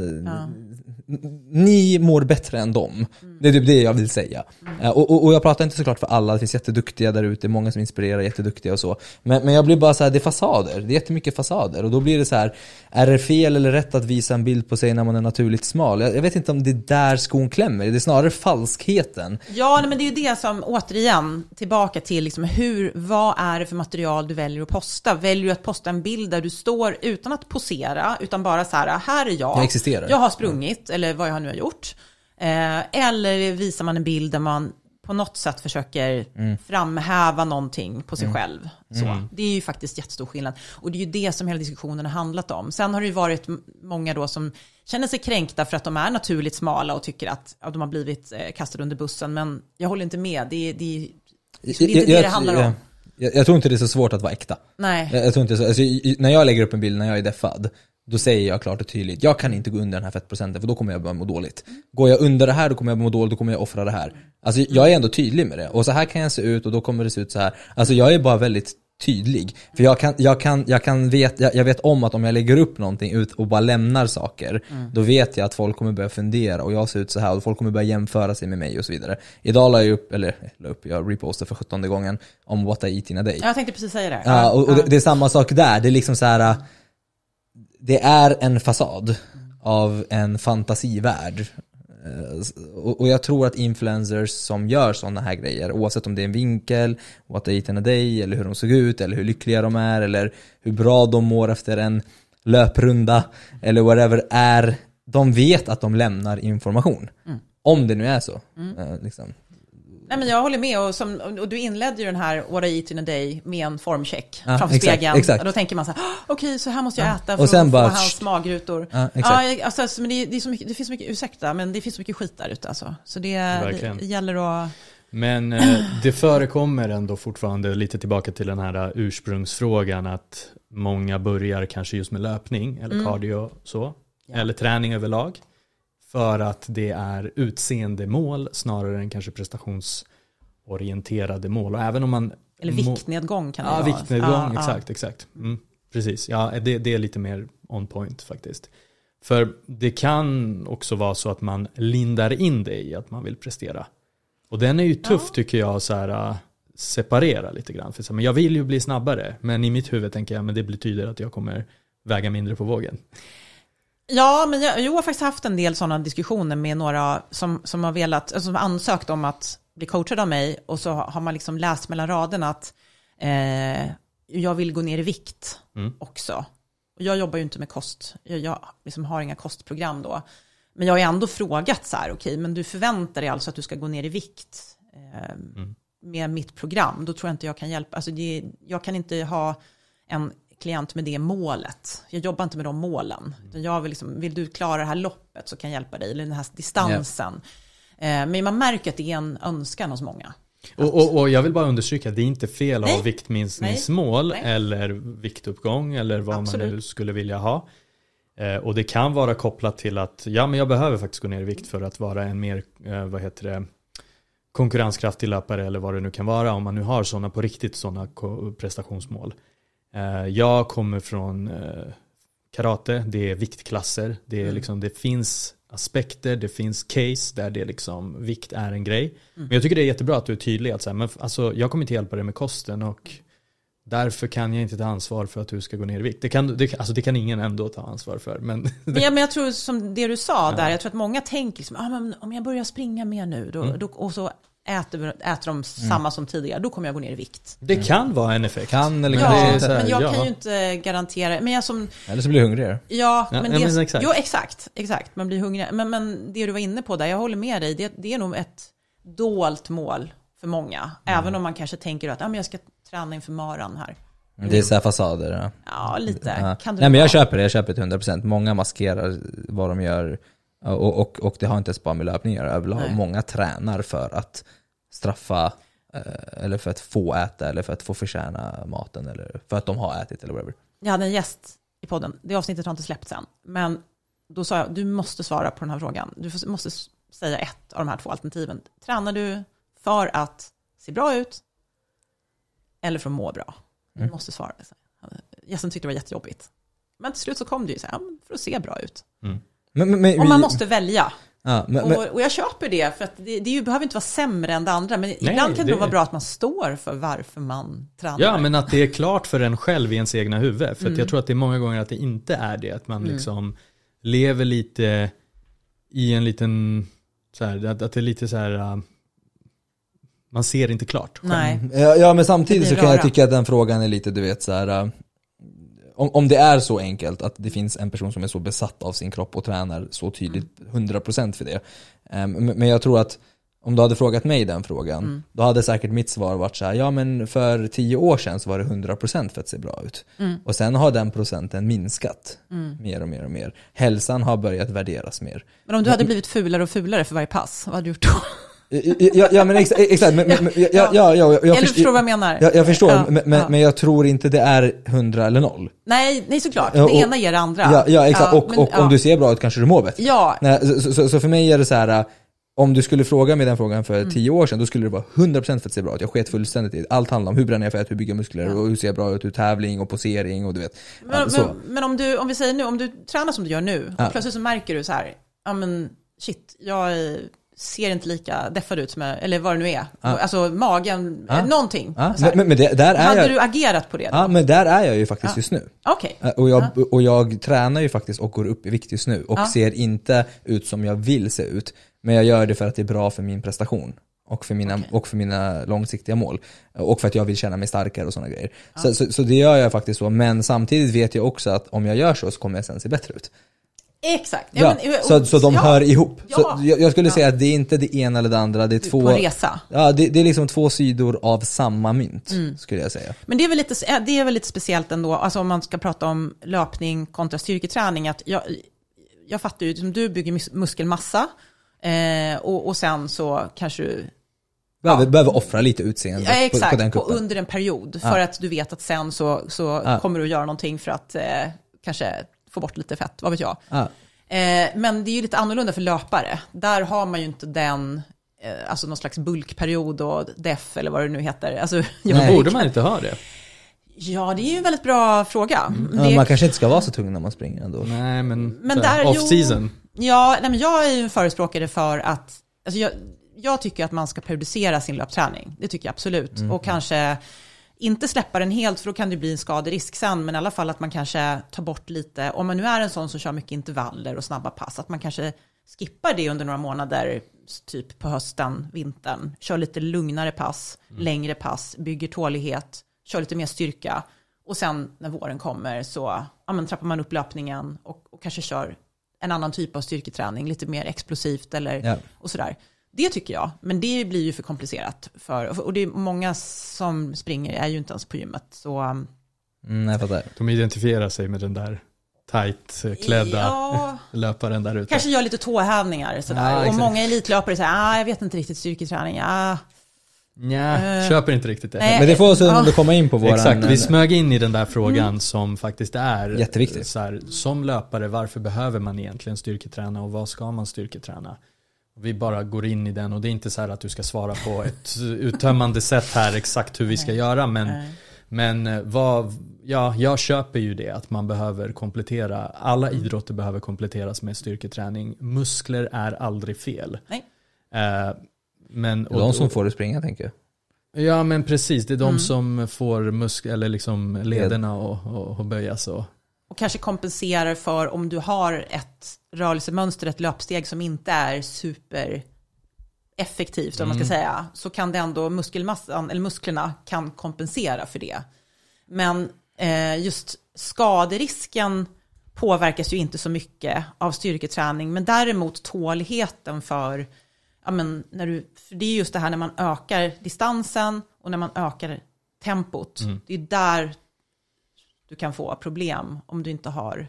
S3: ni mår bättre än dem. Mm. Mm. Det är typ det jag vill säga. Mm. Eh, och, och, och, jag pratar inte såklart för alla, det finns jätteduktiga där ute, många som inspirerar, jätteduktiga och så. Men, men jag blir bara så här, det är fasader, det är jättemycket fasader. Och då blir det så här, är det fel eller rätt att visa en bild på sig när man är naturligt smal? Jag, jag vet inte om det är där skon klämmer, det är snarare falskheten.
S2: Ja, nej, men det är ju det som, återigen, tillbaka till liksom hur, vad är det för material du väljer att posta? Väljer du att posta en bild där du står utan att posera, utan bara så här, här är jag, jag, existerar. jag har sprungit, mm. eller vad jag nu har gjort. Eh, eller visar man en bild där man på något sätt försöker mm. framhäva någonting på sig mm. själv. Så. Mm. Det är ju faktiskt jättestor skillnad. Och det är ju det som hela diskussionen har handlat om. Sen har det ju varit många då som känner sig kränkta för att de är naturligt smala och tycker att, att de har blivit eh, kastade under bussen. Men jag håller inte med. Det, det, det är inte jag, det det handlar jag, om.
S3: Jag, tror inte det är så svårt att vara äkta. Nej. Jag, tror inte så, alltså, när jag lägger upp en bild när jag är deffad då säger jag klart och tydligt, jag kan inte gå under den här fettprocenten för då kommer jag börja må dåligt. Går jag under det här då kommer jag må dåligt, då kommer jag offra det här. Alltså jag är ändå tydlig med det. Och så här kan jag se ut och då kommer det se ut så här. Alltså jag är bara väldigt tydlig. För jag kan, jag kan, jag kan vet, jag, jag vet om att om jag lägger upp någonting ut och bara lämnar saker, mm. då vet jag att folk kommer börja fundera och jag ser ut så här och folk kommer börja jämföra sig med mig och så vidare. Idag la jag upp, eller la upp, jag repostade för sjuttonde gången om What I Eat In A Day. Jag tänkte precis säga det. Ja, och, och det, det, är samma sak där. Det är liksom så här det är en fasad av en fantasivärld. Eh, och jag tror att influencers som gör sådana här grejer, oavsett om det är en vinkel, what they eat in a day, eller hur de såg ut, eller hur lyckliga de är, eller hur bra de mår efter en löprunda, eller whatever, är, de vet att de lämnar information. Mm. Om det nu är så. Mm. Eh, liksom.
S2: Nej, men jag håller med och, som, och du inledde ju den här What I eat in a day med en formcheck ja, framför exakt, spegeln. Exakt. Och då tänker man så här, okej okay, så här måste jag ja. äta för och sen att bara, få hans magrutor. Ja, exakt. ja, alltså, men det, det, är så mycket, det finns så mycket, ursäkta, men det finns så mycket skit där ute alltså. Så det, det gäller att
S1: men eh, det förekommer ändå fortfarande, lite tillbaka till den här eh, ursprungsfrågan, att många börjar kanske just med löpning eller mm. cardio så, ja. eller träning överlag. För att det är utseendemål snarare än kanske prestationsorienterade mål. Och även om man... Eller viktnedgång kan det ja, vara. Ja, viktnedgång, ah, exakt. Ah. exakt. Mm, precis, ja, det, det är lite mer on point faktiskt. För det kan också vara så att man lindar in det i att man vill prestera. Och den är ju tuff ja. tycker jag, så här, äh, separera lite grann. För så här, men jag vill ju bli snabbare, men i mitt huvud tänker jag att det betyder att jag kommer väga mindre på vågen.
S2: Ja, men jag, jag har faktiskt haft en del sådana diskussioner med några som, som har velat, alltså som ansökt om att bli coachad av mig och så har man liksom läst mellan raderna att eh, jag vill gå ner i vikt mm. också. Och jag jobbar ju inte med kost, jag, jag liksom har inga kostprogram då. Men jag har ändå frågat så här, okej, okay, men du förväntar dig alltså att du ska gå ner i vikt eh, mm. med mitt program. Då tror jag inte jag kan hjälpa, alltså det, jag kan inte ha en klient med det målet. Jag jobbar inte med de målen. jag vill, liksom, vill du klara det här loppet så kan jag hjälpa dig, eller den här distansen. Yeah. Men man märker att det är en önskan hos många.
S1: Och, och, och, jag vill bara understryka, att det är inte fel att ha viktminskningsmål Nej. eller viktuppgång eller vad Absolut. man nu skulle vilja ha. Eh, och det kan vara kopplat till att ja, men jag behöver faktiskt gå ner i vikt för att vara en mer eh, vad heter det, konkurrenskraftig löpare eller vad det nu kan vara om man nu har sådana på riktigt sådana prestationsmål. Eh, jag kommer från eh, karate, det är viktklasser, det, är mm. liksom, det finns aspekter, det finns case där det liksom, vikt är en grej. Mm. Men jag tycker det är jättebra att du är tydlig, att så här, men alltså, jag kommer inte hjälpa dig med kosten och därför kan jag inte ta ansvar för att du ska gå ner i vikt. Det kan, det, alltså det kan ingen ändå ta ansvar för. Men (laughs)
S2: ja, men jag tror som det du sa där, ja. jag tror att många tänker liksom, ah, om jag börjar springa mer nu då, mm. då, och så äter, äter de samma mm. som tidigare, då kommer jag gå ner i vikt. Det mm.
S1: kan mm. vara en effekt. Kan eller kan ja, inte. Men jag ja. kan ju
S2: inte garantera. Men jag som,
S1: eller så blir du hungrigare. Ja, ja men det, men exakt. Jo,
S2: exakt. Exakt, man blir hungrigare. Men, men det du var inne på där, jag håller med dig. Det, det är nog ett dolt mål för många. Mm. Även om man kanske tänker att ah, men jag ska träna inför maran här.
S3: Mm. Det är så här fasader. Ja,
S2: ja lite. Ja. Nej, men jag
S3: köper det. Jag köper det 100%. Många maskerar vad de gör och, och, och det har inte ens bara med löpningar att göra överlag. Nej. Många tränar för att straffa eh, eller för att få äta eller för att få förtjäna maten eller för att de har ätit eller whatever.
S2: Jag hade en gäst i podden, det avsnittet har inte släppts än, men då sa jag du måste svara på den här frågan. Du måste säga ett av de här två alternativen. Tränar du för att se bra ut eller för att må bra? Du mm. måste svara. Gästen tyckte det var jättejobbigt. Men till slut så kom det ju så här, för att se bra ut.
S3: Mm. Men, men,
S2: men, och man måste välja.
S1: Ja, men, och, och,
S2: jag köper det, för att det, det ju, behöver inte vara sämre än det andra. Men nej, ibland kan det, det vara bra att man står för varför man tränar. Ja,
S1: men att det är klart för en själv i ens egna huvud. För mm. jag tror att det är många gånger att det inte är det. Att man mm. liksom lever lite i en liten, så här, att, att det är lite så här, äh, man ser inte klart. Själv. Nej. Ja, men samtidigt så kan jag tycka att den frågan är lite, du vet så här, äh,
S3: om, om det är så enkelt att det finns en person som är så besatt av sin kropp och tränar så tydligt 100% för det. Ehm, men jag tror att om du hade frågat mig den frågan, mm. då hade säkert mitt svar varit så här, ja men för tio år sedan så var det 100% för att se bra ut. Mm. Och sen har den procenten minskat mm. mer och mer och mer. Hälsan har börjat värderas mer.
S2: Men om du hade mm. blivit fulare och fulare för varje pass, vad hade du gjort då?
S3: ja, ja, men exakt. exakt men, men, ja, ja, ja, jag, jag, eller förstår vad jag
S2: menar. Jag, jag förstår, ja, men, ja.
S3: men jag tror inte det är hundra eller noll.
S2: Nej, nej såklart. Det och, ena ger det andra. Ja, ja exakt. och, men, och om du
S3: ser bra ut kanske du mår bättre. Ja. Nej, så, så, så, för mig är det så här, äh, om du skulle fråga mig den frågan för mm. tio år sedan, då skulle det vara 100% för att se bra ut. Jag sket fullständigt i det. Allt handlar om hur bränner jag fett, hur bygger jag muskler, och hur ser jag bra ut, hur tävling och posering och du vet. Men,
S2: men, om, du, om vi säger nu, om du tränar som du gör nu, och plötsligt så märker du så här, ja men shit, jag är ser inte lika deffad ut som jag, eller vad det nu är. Ah. Alltså magen, ah. någonting. Ah. Men, men det, där är Hade jag... du agerat på det?
S3: Ja, men där är jag ju faktiskt just nu. Okay. Eh, och, jag, och jag tränar ju faktiskt och går upp i vikt just nu och ser inte ut som jag vill se ut. Men jag gör det för att det är bra för min prestation och för mina, okay. och för mina långsiktiga mål. Och för att jag vill känna mig starkare och sådana grejer. Så, så, så det gör jag faktiskt så, men samtidigt vet jag också att om jag gör så så kommer jag sen se bättre ut.
S2: Exakt. Ja, ja, men, eh, så, så de ja, hör ihop.
S3: Så jag, jag skulle säga att det är inte det ena eller det andra. Det är två, På resa. Ja, det, det är liksom två sidor av samma mynt, mm. skulle jag säga.
S2: Men det är väl lite, det är väl lite speciellt ändå, alltså om man ska prata om löpning kontra styrketräning, att jag, jag fattar ju, liksom, du bygger muskelmassa eh, och, och sen så kanske du
S3: Behöver, ja. behöver offra lite utseende ja, exakt, på, den kuppen.
S2: under en period. För ja. att du vet att sen så, så kommer du att göra någonting för att eh, kanske få bort lite fett, vad vet jag. Ah. Men det är ju lite annorlunda för löpare. Där har man ju inte den, eh, alltså någon slags bulkperiod och def eller vad det nu heter. Alltså,
S1: Men (laughs) borde man inte ha det?
S2: Ja, det är ju en väldigt
S3: bra fråga. Mm. mm. Ja, Man kanske inte ska vara så tung när man springer ändå. Nej, men, men där, off season.
S2: ja, nej, men jag är ju en förespråkare för att, alltså jag, jag tycker att man ska periodisera sin löpträning. Det tycker jag absolut. Mm. Och kanske inte släppa den helt för då kan det bli en skaderisk sen, men i alla fall att man kanske tar bort lite, om man nu är en sån som kör mycket intervaller och snabba pass, att man kanske skippar det under några månader, typ på hösten, vintern, kör lite lugnare pass, mm. längre pass, bygger tålighet, kör lite mer styrka och sen när våren kommer så ja, men, trappar man upp löpningen och, och kanske kör en annan typ av styrketräning, lite mer explosivt eller ja. och sådär. Det tycker jag, men det blir ju för komplicerat. För, och det är många som springer är ju inte ens på gymmet. Så, um,
S1: mm, jag fattar. De identifierar sig med den där tajtklädda eh, ja, löparen där ute. Kanske
S2: gör lite tåhävningar sådär. Ja, och många elitlöpare säger, ah, jag vet inte riktigt styrketräning. Ah.
S1: Nja, uh, köper inte riktigt det. Nej, men det får oss uh, komma in på våran... Exakt, vi eh, smög in i den där frågan mm. som faktiskt är jätteviktig. Så här, som löpare, varför behöver man egentligen styrketräna och vad ska man styrketräna? Vi bara går in i den och det är inte så här att du ska svara på ett uttömmande sätt här exakt hur vi ska göra. Men, men eh, vad, ja, jag köper ju det att man behöver komplettera. Alla mm. idrotter behöver kompletteras med styrketräning. Muskler är aldrig fel. Nej. Eh, men, och, de som får det springa tänker jag. Ja men precis, det är de mm. som får musk eller liksom lederna att böjas. Och,
S2: och kanske kompenserar för om du har ett rörelsemönster, ett löpsteg som inte är super effektivt, om man ska mm. säga, så kan det ändå muskelmassan, eller musklerna kan kompensera för det. Men eh, just skaderisken påverkas ju inte så mycket av styrketräning, men däremot tåligheten för, ja men när du, för det är just det här när man ökar distansen och när man ökar tempot, mm. det är där du kan få problem om du inte har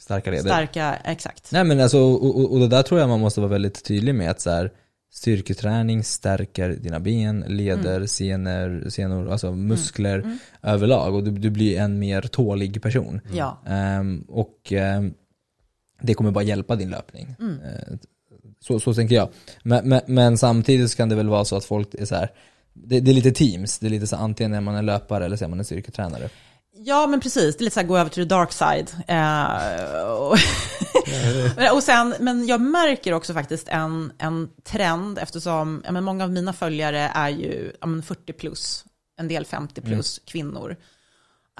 S3: Starka leder. Starka, exakt. Nej men alltså, och, och, det där tror jag man måste vara väldigt tydlig med att så här, styrketräning stärker dina ben, leder, mm. senor, senor, alltså mm. muskler mm. Mm. överlag och du, du, blir en mer tålig person. Mm. Ja. Um, och um, det kommer bara hjälpa din löpning. Uh, så, så tänker jag. Men, men, men, samtidigt kan det väl vara så att folk är så här, det, det, är lite teams, det är lite så antingen är man en löpare eller så är man en styrketränare.
S2: Ja, men precis. Det är lite så här, gå över till the dark side. Eh, och, (laughs) och sen, men jag märker också faktiskt en, en trend eftersom ja, men många av mina följare är ju ja, 40 plus, en del 50 plus mm. kvinnor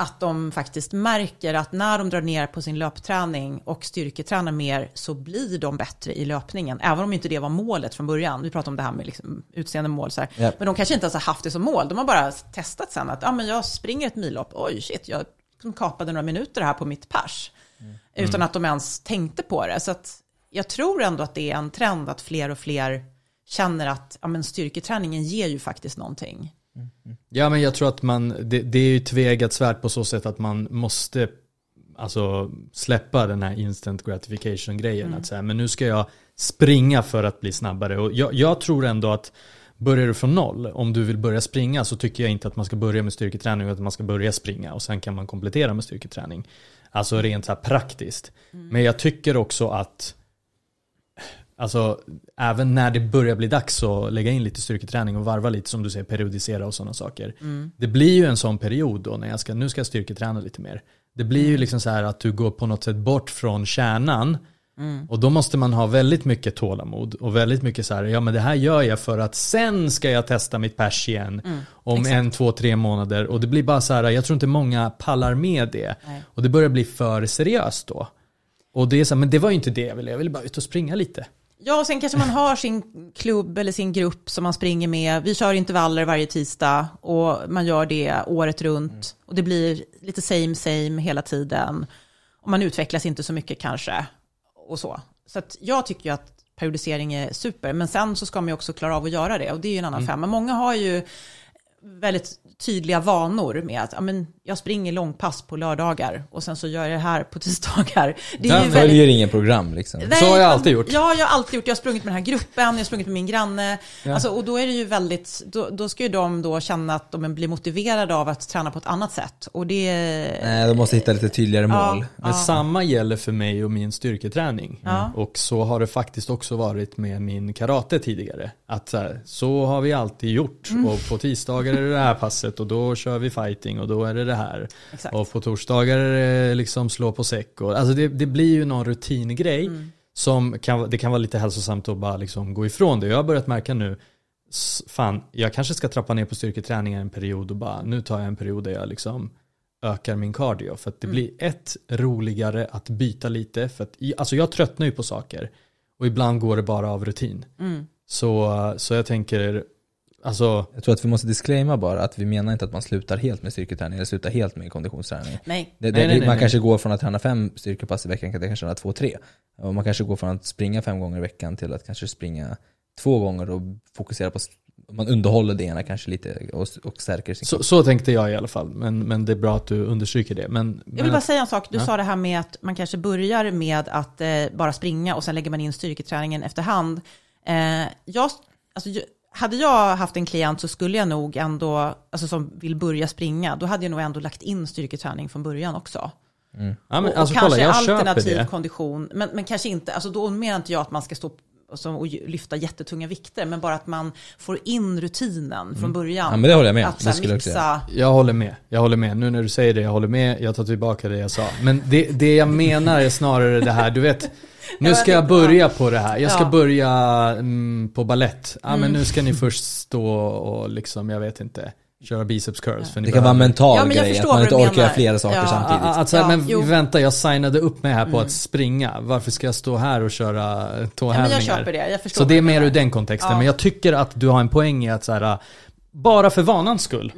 S2: att de faktiskt märker att när de drar ner på sin löpträning och styrketränar mer så blir de bättre i löpningen. Även om inte det var målet från början. Vi pratade om det här med liksom utseende mål. Så yep. Men de kanske inte ens har haft det som mål. De har bara testat sen att ah, men jag springer ett millopp. Oj, shit, jag kapade några minuter här på mitt pers. Mm. Utan att de ens tänkte på det. Så jag tror ändå att det är en trend att fler och fler känner att ja, men styrketräningen ger ju faktiskt någonting.
S1: Ja, men jag tror att man, det, det är ju tvegat svärt på så sätt att man måste alltså, släppa den här instant gratification-grejen. Mm. Att säga, men nu ska jag springa för att bli snabbare. Och jag, jag, tror ändå att börjar du från noll, om du vill börja springa så tycker jag inte att man ska börja med styrketräning utan man ska börja springa och sen kan man komplettera med styrketräning. Alltså rent så här praktiskt. Mm. Men jag tycker också att Alltså även när det börjar bli dags att lägga in lite styrketräning och varva lite som du säger, periodisera och sådana saker. Mm. Det blir ju en sån period då när jag ska, nu ska jag styrketräna lite mer. Det blir ju mm. liksom så här att du går på något sätt bort från kärnan. Mm. Och då måste man ha väldigt mycket tålamod och väldigt mycket så här, ja men det här gör jag för att sen ska jag testa mitt pers igen mm, om exakt. en, två, tre månader. Och det blir bara så här, jag tror inte många pallar med det. Nej. Och det börjar bli för seriöst då. Och det är så här, men det var ju inte det jag ville, jag ville bara ut och springa lite.
S2: Ja, och sen kanske man har sin klubb eller sin grupp som man springer med. Vi kör intervaller varje tisdag och man gör det året runt. Mm. Och det blir lite same same hela tiden. Och man utvecklas inte så mycket kanske. Och så. Så jag tycker ju att periodisering är super. Men sen så ska man ju också klara av att göra det. Och det är ju en annan mm. femma. Många har ju väldigt tydliga vanor med att ja, men jag springer långpass på lördagar och sen så gör jag det här på tisdagar. Det är Den ju följer väldigt... inget program liksom. Nej, så har jag alltid gjort. Ja, jag har alltid gjort. Jag har sprungit med den här gruppen, jag har sprungit med min granne. Ja. Alltså, och då är det ju väldigt, då, då, ska ju de då känna att de blir motiverade av att träna på ett annat sätt. Och det...
S1: Nej, de måste hitta lite tydligare mål. Ja, Men ja. samma gäller för mig och min styrketräning. Mm. Och så har det faktiskt också varit med min karate tidigare. Att så, här, så har vi alltid gjort. Mm. Och på tisdagar är det det här passet och då kör vi fighting och då är det det här här. Exakt. Och på torsdagar eh, liksom slå på säck. Och, alltså det, det blir ju någon rutingrej. Mm. Som kan, det kan vara lite hälsosamt att bara liksom gå ifrån det. Jag har börjat märka nu, fan, jag kanske ska trappa ner på styrketräningen en period och bara, nu tar jag en period där jag liksom ökar min cardio. För att det mm. blir ett, roligare att byta lite. För att, alltså jag tröttnar ju på saker och ibland går det bara av rutin. Mm. Så, så jag tänker
S3: Alltså, jag tror att vi måste disclaima bara att vi menar inte att man slutar helt med styrketräning eller slutar helt med konditionsträning. Nej. Det, det, nej, man nej, kanske går från att träna fem styrkepass i veckan till att kanske träna två, tre. Och man kanske går från att springa fem gånger i veckan till att kanske springa två gånger och fokusera på man underhåller
S1: det ena kanske lite och, och stärker sin så, Så tänkte jag i alla fall, men, men det är bra att du understryker det. Men, men jag vill bara att, säga en sak. Du ja. sa
S2: det här med att man kanske börjar med att eh, bara springa och sen lägger man in styrketräningen efterhand. Eh, jag, alltså, hade jag haft en klient så skulle jag nog ändå, alltså som vill börja springa, då hade jag nog ändå lagt in styrketräning från början också.
S1: Mm. Ja, men, och, alltså, och kolla, kanske alternativ
S2: kondition, men, men kanske inte, alltså då menar inte jag att man ska stå och, som, och lyfta jättetunga vikter. Men bara att man får in rutinen mm. från början. Ja, men det håller jag med. Att, det skulle jag, säga.
S1: jag håller med. Jag håller med. Nu när du säger det, jag håller med. Jag tar tillbaka det jag sa. Men det, det jag menar är snarare det här, du vet. (laughs) Nu ska jag börja på det här. Jag ska ja. börja mm, på ballett. Ja, men nu mm. ska ni först stå och liksom, jag vet inte köra biceps curls. det kan vara en mental ja, grej, att man inte orkar göra flera saker ja. samtidigt. Alltså, ja, men jo. vänta, jag signade upp mig här på mm. att springa. Varför ska jag stå här och köra tåhävningar? Ja, jag köper det, jag förstår. Så det är mer ur den kontexten. Men jag tycker att du har en poäng i att så här, bara för vanans skull,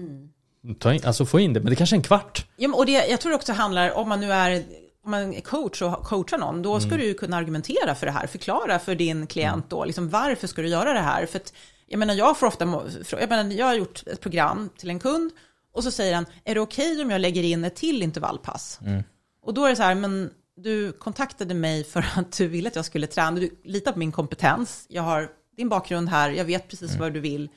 S1: mm. in, alltså få in det. Men det är kanske är en kvart.
S2: Ja, men, och det, jag tror det också handlar, om man nu är om man är coach och coachar någon, då ska mm. du kunna argumentera för det här, förklara för din klient mm. då, liksom, varför ska du göra det här? För att jag menar, jag får ofta, jag, menar, jag har gjort ett program till en kund och så säger han, är det okej okay om jag lägger in ett till intervallpass? Mm. Och då är det så här, men du kontaktade mig för att du ville att jag skulle träna, du litar på min kompetens, jag har din bakgrund här, jag vet precis mm. vad du vill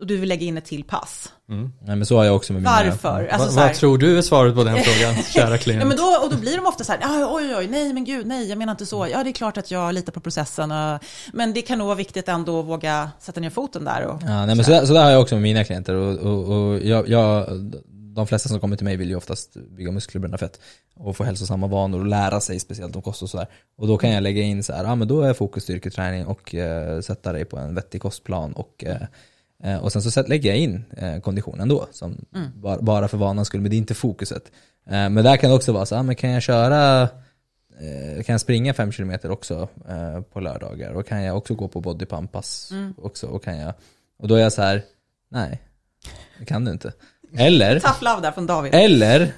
S2: och du vill lägga in ett till pass.
S3: Mm. Nej men så har jag också med mina. Varför? Alltså, Va, vad tror du är
S1: svaret på den frågan, (laughs) kära klient? ja, men då, och då
S2: blir de ofta så här, ah, oj, oj, nej men gud, nej, jag menar inte så. Ja, det är klart att jag litar på processen. Och, eh, men det kan nog vara viktigt ändå att våga sätta ner foten där. Och, ja,
S3: nej, men så, där, så där har jag också med mina klienter. Och, och, och jag, jag, de flesta som kommer till mig vill ju oftast bygga muskler, och bränna fett och få hälsosamma vanor och lära sig speciellt om kost och sådär. Och då kan jag lägga in så här, ja ah, men då är fokus styrketräning och eh, sätta dig på en vettig kostplan och eh, Eh, och sen så lägger jag in eh, konditionen då, som mm. bara, för vanans skull, men det är inte fokuset. Eh, men där kan det också vara så, ah, men kan jag köra kan jag springa 5 km också på lördagar? Och kan jag också gå på bodypumpass mm. också? Och, kan jag, och då är jag så här, nej, det kan du inte. Eller, (laughs) där från David. Eller,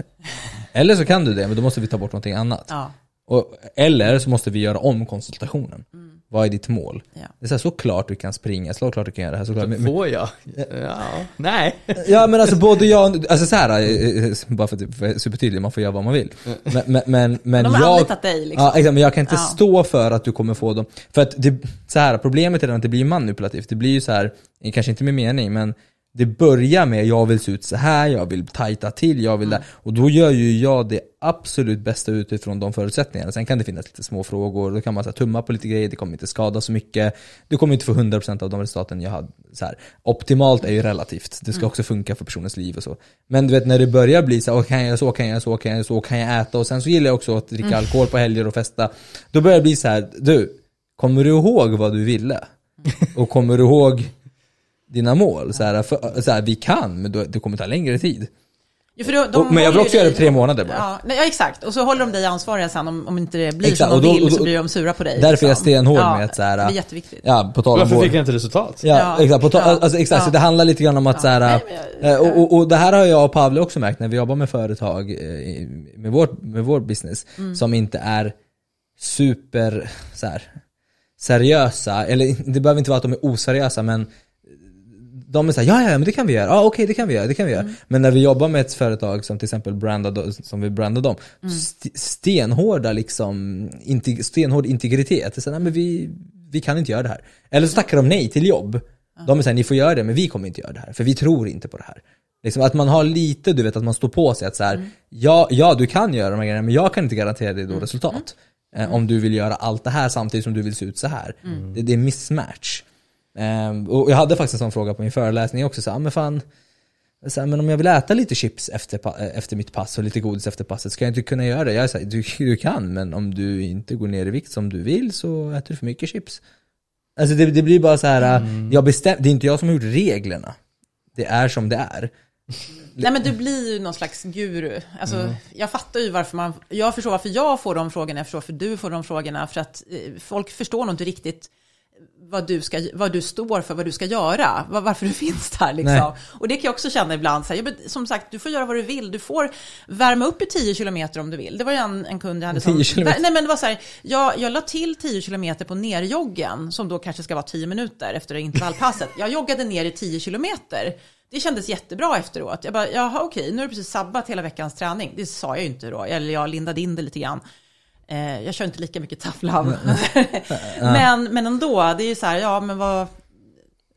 S3: eller så kan du det, men då måste vi ta bort någonting annat. Ja. Och, eller så måste vi göra om konsultationen. Mm. Vad är ditt mål? Ja. Det är så, här, såklart du kan springa, såklart du kan göra det här. Såklart. Men,
S1: får jag? Ja. ja. Nej. Ja men alltså
S3: både jag, alltså så här, eh, eh, bara för att vara supertydlig, man får göra vad man vill. Men, men, men, men De har jag, dig liksom. Ja, exakt, men jag kan inte ja. stå för att du kommer få dem. För att det, så här, problemet är att det blir manipulativt. Det blir ju så här, kanske inte med mening, men det börjar med jag vill se ut så här, jag vill tajta till, jag vill mm. det. Och då gör ju jag det absolut bästa utifrån de förutsättningarna. Sen kan det finnas lite små frågor, då kan man så här, tumma på lite grejer, det kommer inte skada så mycket. Du kommer inte få 100% av de resultaten jag hade. Så här. Optimalt är ju relativt, det ska mm. också funka för personens liv och så. Men du vet när det börjar bli så här, kan jag göra så, kan jag göra så, kan jag så, kan jag äta? Och sen så gillar jag också att dricka mm. alkohol på helger och festa. Då börjar det bli så här, du, kommer du ihåg vad du ville? Mm. Och kommer du ihåg dina mål. Så här, för, så här, vi kan, men det kommer ta längre tid.
S2: Ja, de, de men jag vill också göra det på
S3: tre månader bara. Ja,
S2: nej, ja, exakt. Och så håller de dig ansvariga sen om, om inte det blir exakt. som de vill och då, och då, så blir de sura på dig. Därför liksom. är jag liksom. stenhård ja, med att så här, Det är jätteviktigt.
S3: Ja, på tal om Varför fick jag inte resultat? Ja, ja exakt. På tal, alltså, exakt Så det handlar lite grann om att så här, nej, jag, eh, och, och, och, det här har jag och Pavle också märkt när vi jobbar med företag, eh, med vår, med vår business, mm. som inte är super så här, seriösa. Eller det behöver inte vara att de är oseriösa, men de är såhär, ja, ja, men det kan vi göra. Ja, ah, okej, okay, det kan vi göra. Det kan vi göra. Mm. Men när vi jobbar med ett företag som till exempel brandar, som vi brandar dem, mm. st stenhårda liksom, integ stenhård integritet. Så, nej, men vi, vi kan inte göra det här. Eller så tackar de nej till jobb. De är såhär, ni får göra det, men vi kommer inte göra det här, för vi tror inte på det här. Liksom att man har lite, du vet, att man står på sig att såhär, mm. ja, ja, du kan göra de här grejerna, men jag kan inte garantera dig då mm. resultat. Mm. Eh, om du vill göra allt det här samtidigt som du vill se ut så här. Mm. Det, det är mismatch. Ehm, och jag hade faktiskt en sån fråga på min föreläsning också, så här, men fan, så här, men om jag vill äta lite chips efter, eh, efter mitt pass och lite godis efter passet, ska jag inte kunna göra det? Jag är du, du kan, men om du inte går ner i vikt som du vill så äter du för mycket chips. Alltså det, det blir bara så här, mm. Eh, jag bestäm, det är inte jag som har gjort reglerna. Det är som det är. Nej men du
S2: blir ju någon slags guru. Alltså, mm. Jag fattar ju varför man, jag förstår varför jag får de frågorna, jag förstår varför du får de frågorna, för att eh, folk förstår nog inte riktigt vad du, ska, vad du står för, vad du ska göra, var, varför du (laughs) finns där. Liksom. Och det kan jag också känna ibland, så här, som sagt, du får göra vad du vill, du får värma upp i 10 km om du vill. Det var ju en, en kund jag hade som... Kilometer. Nej men det var så här, jag, jag la till 10 km på nerjoggen, som då kanske ska vara 10 minuter efter intervallpasset. Jag joggade ner i 10 km. Det kändes jättebra efteråt. Jag bara, jaha okej, nu har du precis sabbat hela veckans träning. Det sa jag ju inte då, eller jag lindade in det lite grann. Eh, jag kör inte lika mycket tough mm, mm. (laughs) love. men, men ändå, det är ju så här, ja men vad,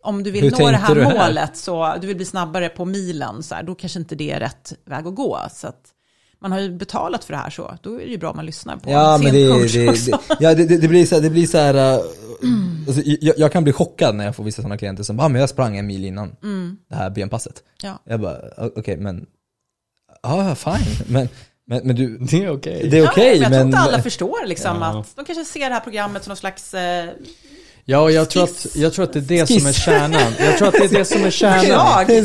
S2: om du vill Hur nå det här målet, här? så du vill bli snabbare på milen, så här, då kanske inte det är rätt väg att gå. Så att, man har ju betalat för det här så, då är det ju bra om man lyssnar på ja, sin men
S3: det, coach det, också. det, ja, det, det, blir så, det blir så här, eh, mm. alltså, jag, jag, kan bli chockad när jag får vissa sådana klienter som bara, ah, men jag sprang en mil innan mm. det här benpasset. Ja. Jag bara, okej okay, men, ja ah, fine,
S1: (laughs) men men, men du, (laughs) det är okej. Okay. Det är okej, okay, ja, men... Jag tror inte alla förstår liksom ja. att
S2: de kanske ser det här programmet som någon slags eh,
S1: Ja, jag tror, att, jag tror att det är det skiss. som är kärnan. Jag tror att det är det som är (laughs) kärnan. Det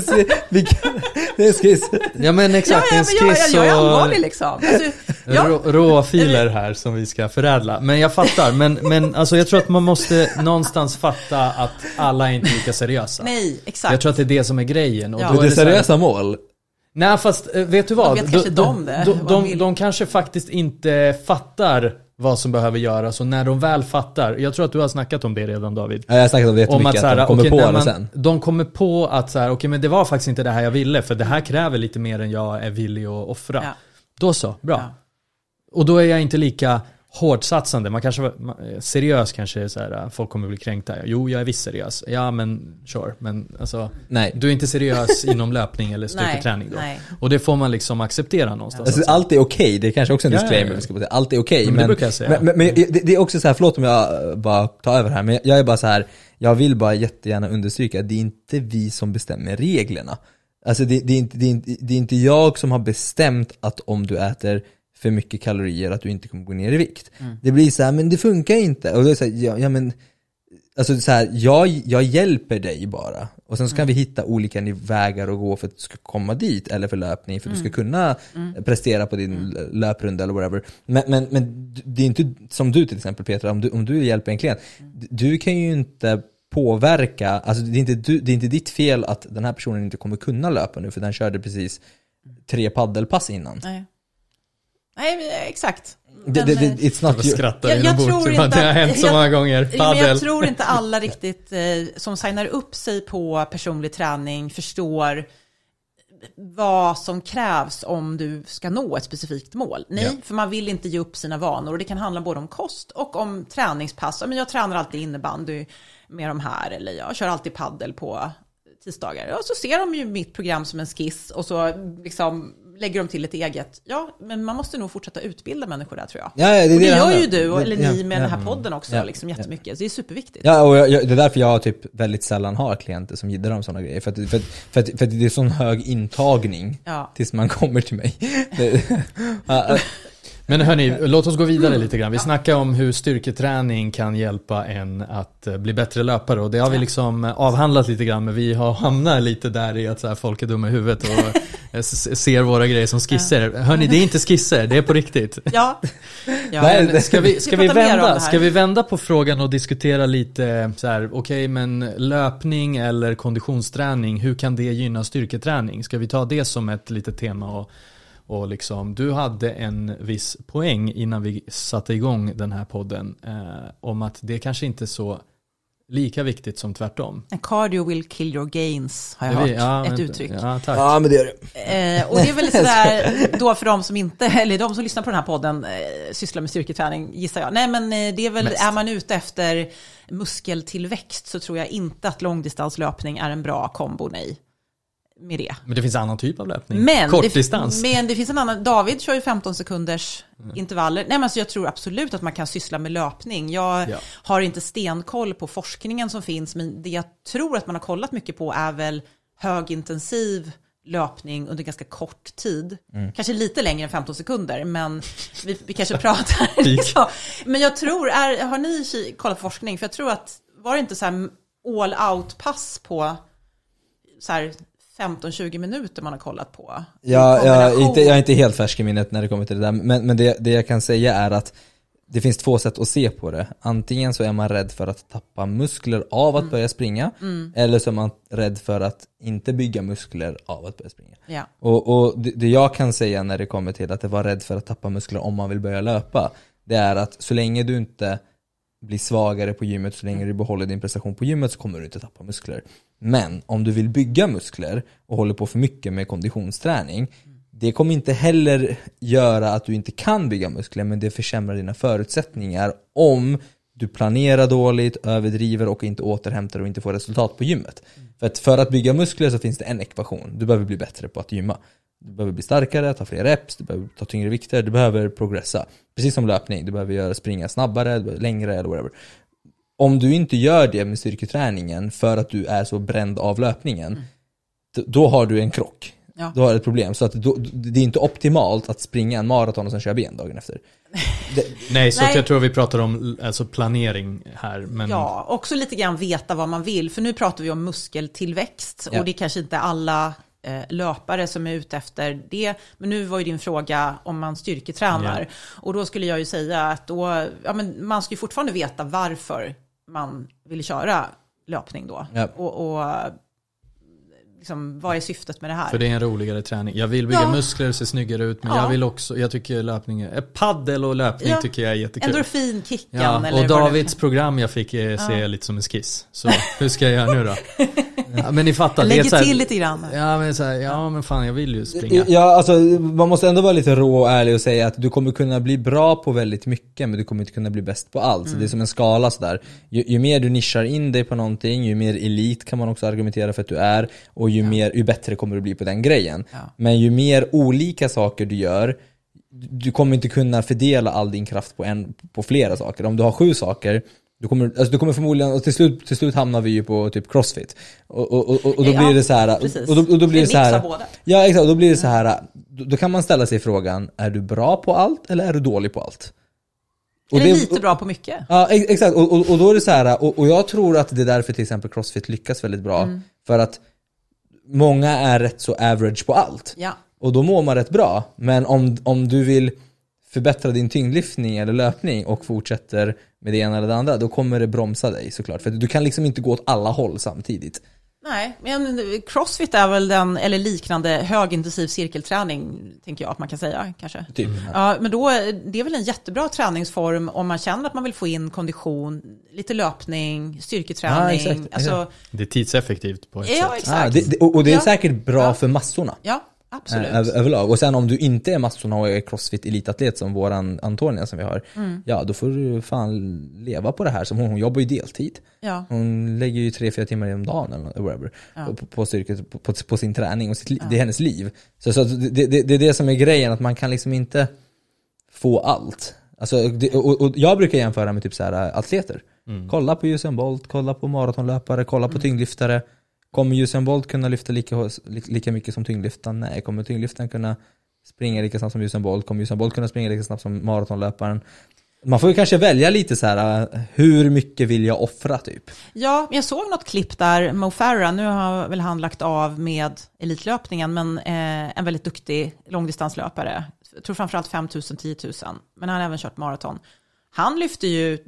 S1: är en skiss. Ja men exakt, ja, ja, men en skiss jag, jag, jag är allvarlig
S3: liksom. Alltså,
S1: (laughs) ja. Råfiler här som vi ska förädla. Men jag fattar, men, men alltså, jag tror att man måste någonstans fatta att alla är inte lika seriösa. Nej, exakt. Jag tror att det är det som är grejen. Och ja. då är det seriösa mål? Nej, fast eh, vet du vad? De vet kanske de, det, de, de, de, de kanske faktiskt inte fattar vad som behöver göras och när de väl fattar. Jag tror att du har snackat om det redan David. Ja, jag har snackat om det jättemycket, om att, här, att de kommer okay, på det sen. De kommer på att så här, okej okay, men det var faktiskt inte det här jag ville för det här kräver lite mer än jag är villig att offra. Ja. Då så, bra. Ja. Och då är jag inte lika hårdsatsande. Man kanske var, eh, seriös kanske är så här, eh, folk kommer bli kränkta. Jo, jag är visst seriös. Ja, men sure. Men alltså, nej. du är inte seriös (laughs) inom löpning eller styrketräning då. Nej. Och det får man liksom acceptera någonstans. Alltså, alltså. Allt är okej, okay. det är kanske också en disclaimer. Ja, ja, ja. Allt är okej. Okay, men, men, det, men,
S3: men, men det, det är också så här, förlåt om jag eh, bara tar över här, men jag är bara så här, jag vill bara jättegärna understryka att det är inte vi som bestämmer reglerna. Alltså det, det, är inte, det, är inte, det är inte jag som har bestämt att om du äter för mycket kalorier att du inte kommer gå ner i vikt. Mm. Det blir så här, men det funkar inte. Och då är det så här, ja, ja, men, alltså så här, jag, jag hjälper dig bara. Och sen så kan mm. vi hitta olika vägar att gå för att du ska komma dit, eller för löpning, för att du ska mm. kunna mm. prestera på din mm. löprunda eller whatever. Men, men, men det är inte som du till exempel Petra, om du, om du hjälper en klient, du kan ju inte påverka, alltså det är, inte du, det är inte ditt fel att den här personen inte kommer kunna löpa nu för den körde precis tre paddelpass innan.
S2: Nej. Nej, eh, exakt. Men, det, det, eh, it's
S1: not you. jag, jag tror inte, det har hänt så jag, många gånger. Men jag tror inte
S2: (laughs) alla riktigt eh, som signar upp sig på personlig träning förstår vad som krävs om du ska nå ett specifikt mål. Nej, ja. för man vill inte ge upp sina vanor och det kan handla både om kost och om träningspass. Men jag tränar alltid innebandy med de här eller jag kör alltid paddel på tisdagar. Och så ser de ju mitt program som en skiss och så liksom lägger de till ett eget. Ja, men man måste nog fortsätta utbilda människor där tror jag. Ja, det, och det, det gör ju du, eller det, ni med ja, den här podden också, ja, liksom, jättemycket. Ja. Så det är superviktigt.
S3: Ja, och jag, det är därför jag typ väldigt sällan har klienter som gillar om sådana grejer. För, att, för, att, för, att, för det är sån hög intagning tills man kommer till mig.
S1: (laughs) (laughs) Men hörni, låt oss gå vidare lite grann. Vi ja. snackade om hur styrketräning kan hjälpa en att eh, bli bättre löpare och det har vi liksom eh, avhandlat lite grann men vi har hamnat lite där i att så här, folk är dumma i huvudet och (laughs) eh, ser våra grejer som skisser. Hörni, det är inte skisser, det är på riktigt. (laughs) Ja. (laughs) ja. Men ska vi, ska, vi vända, ska vi vända på frågan och diskutera lite så här, okej okay, men löpning eller konditionsträning, hur kan det gynna styrketräning? Ska vi ta det som ett litet tema och och liksom, du hade en viss poäng innan vi satte igång den här podden eh, om att det kanske inte är så lika viktigt som tvärtom.
S2: And cardio will kill your gains har jag hört, ja, ett men, uttryck. Ja, tack. ja, men det är det. Eh, och det är väl sådär då för de som inte, eller de som lyssnar på den här podden, eh, sysslar med styrketräning gissar jag. Nej men eh, det är väl, Mest. är man ute efter muskeltillväxt så tror jag inte att långdistanslöpning är en bra kombo, nej med det.
S1: Men det finns en annan typ av löpning. Men Kortdistans. Men
S2: det finns en annan. David kör ju 15 sekunders mm. intervaller. Nej, men alltså jag tror absolut att man kan syssla med löpning. Jag ja. har inte stenkoll på forskningen som finns, men det jag tror att man har kollat mycket på är väl högintensiv löpning under ganska kort tid. Mm. Kanske lite längre än 15 sekunder, men vi, vi kanske pratar. (laughs) Typ. liksom. Men jag tror, är, har ni kollat på forskning? För jag tror att, var det inte så här all out-pass på så här, 15-20 minuter man har kollat på. Ja, jag, inte, jag är inte helt
S3: färsk i minnet när det kommer till det där, men, men det, det jag kan säga är att det finns två sätt att se på det. Antingen så är man rädd för att tappa muskler av att mm. börja springa, mm. eller så är man rädd för att inte bygga muskler av att börja springa. Ja. Och, och det, det jag kan säga när det kommer till att vara rädd för att tappa muskler om man vill börja löpa, det är att så länge du inte blir svagare på gymmet, så länge du behåller din prestation på gymmet så kommer du inte tappa muskler. Men om du vill bygga muskler och håller på för mycket med konditionsträning, det kommer inte heller göra att du inte kan bygga muskler, men det försämrar dina förutsättningar om du planerar dåligt, överdriver och inte återhämtar och inte får resultat på gymmet. För att, för att bygga muskler så finns det en ekvation. Du behöver bli bättre på att gymma. Du behöver bli starkare, ta fler reps, du behöver ta tyngre vikter, du behöver progressa. Precis som löpning, du behöver springa snabbare, längre eller whatever om du inte gör det med styrketräningen för att du är så bränd av löpningen, mm. då har du en krock. Ja. Då har du ett problem. Så att då, det är inte optimalt
S1: att springa en maraton och sen köra ben dagen efter. (laughs) Det... Nej, så Nej. jag tror vi pratar om alltså planering här. Men... Ja,
S2: också lite grann veta vad man vill. För nu pratar vi om muskeltillväxt ja. och det är kanske inte alla eh, löpare som är ute efter det. Men nu var ju din fråga om man styrketränar. Ja. Och då skulle jag ju säga att då, ja, men man ska ju fortfarande veta varför man vill köra löpning då. Yep. Och, och liksom, vad är syftet med det här? För det
S1: är en roligare träning. Jag vill bygga ja. muskler, se snyggare ut. Men ja. jag vill också, jag tycker löpning, är, eh, paddel och löpning ja. tycker jag är jättekul. Endorfinkicken. Ja. och Davids program jag fick är, ser jag lite som en skiss. Så hur ska jag göra nu då? (laughs) Ja, men ni fattar. Lägger till här, lite grann. Ja men, så här, ja men fan jag vill ju springa.
S3: Ja alltså man måste ändå vara lite rå och ärlig och säga att du kommer kunna bli bra på väldigt mycket men du kommer inte kunna bli bäst på allt. Mm. Så det är mm. som en skala sådär. Ju, ju mer du nischar in dig på någonting, ju mer elit kan man också argumentera för att du är. Och och ju, ja. mer, ju bättre kommer du bli på den grejen. Ja. Men ju mer olika saker du gör, du kommer inte kunna fördela all din kraft på, en, på flera saker. Om du har sju saker, du kommer, alltså du kommer förmodligen, och till slut, till slut hamnar vi ju på typ crossfit. Och, och, och, och då ja, blir det så här, och, och, då, och då blir det, det så här, Ja exakt, och då blir det så här, då, då, kan man ställa sig frågan, är du bra på allt eller är du dålig på allt? Och eller det, lite bra på mycket. Ja exakt, och, och, då är det så här, och, jag tror att det är därför till exempel crossfit lyckas väldigt bra. Mm. För att många är rätt så average på allt. Ja. Och då mår man rätt bra. Men om, om du vill förbättra din tyngdlyftning eller löpning och fortsätter med det ena eller det andra, då kommer det bromsa dig såklart. För du kan liksom inte gå åt alla håll samtidigt.
S2: Nej, men crossfit är väl den, eller liknande, högintensiv cirkelträning, tänker jag att man kan säga kanske. Typ. Mm. Ja, men då, det är väl en jättebra träningsform om man känner att man vill få in kondition, lite löpning, styrketräning. Ja, exakt, alltså,
S1: Det är tidseffektivt på ett ja, sätt.
S2: Exakt. Ah, det, och det är ja. säkert
S3: bra ja. för massorna.
S2: Ja, Absolut.
S3: överlag. Och sen om du inte är masstonav och är crossfit elitatlet som våran Antonia som vi har. Mm. Ja, då får du fan leva på det här. Som hon, hon jobbar ju deltid. Ja. Hon lägger ju tre fyra timmar om dagen eller whatever. Ja. På, på, styrket, på, på, på, sin träning och sitt, ja. det är hennes liv. Så, så det, det, det, är det som är grejen, att man kan liksom inte få allt. Alltså, det, och, och, jag brukar jämföra med typ så här äh, atleter. Mm. Kolla på Usain Bolt, kolla på maratonlöpare, kolla på mm. tyngdlyftare. Kommer Usain Bolt kunna lyfta lika, lika mycket som tyngdlyftaren? Nej. Kommer tyngdlyftaren kunna springa lika snabbt som Usain Bolt? Kommer Usain Bolt kunna springa lika snabbt som maratonlöparen? Man får ju kanske välja lite så här, äh, hur mycket vill jag offra typ?
S2: Ja, jag såg något klipp där Mo Farah, nu har väl han lagt av med Elitlöpningen, men eh, en väldigt duktig långdistanslöpare. Jag tror framförallt 5 000 10 000, men han har även kört maraton. Han lyfte ju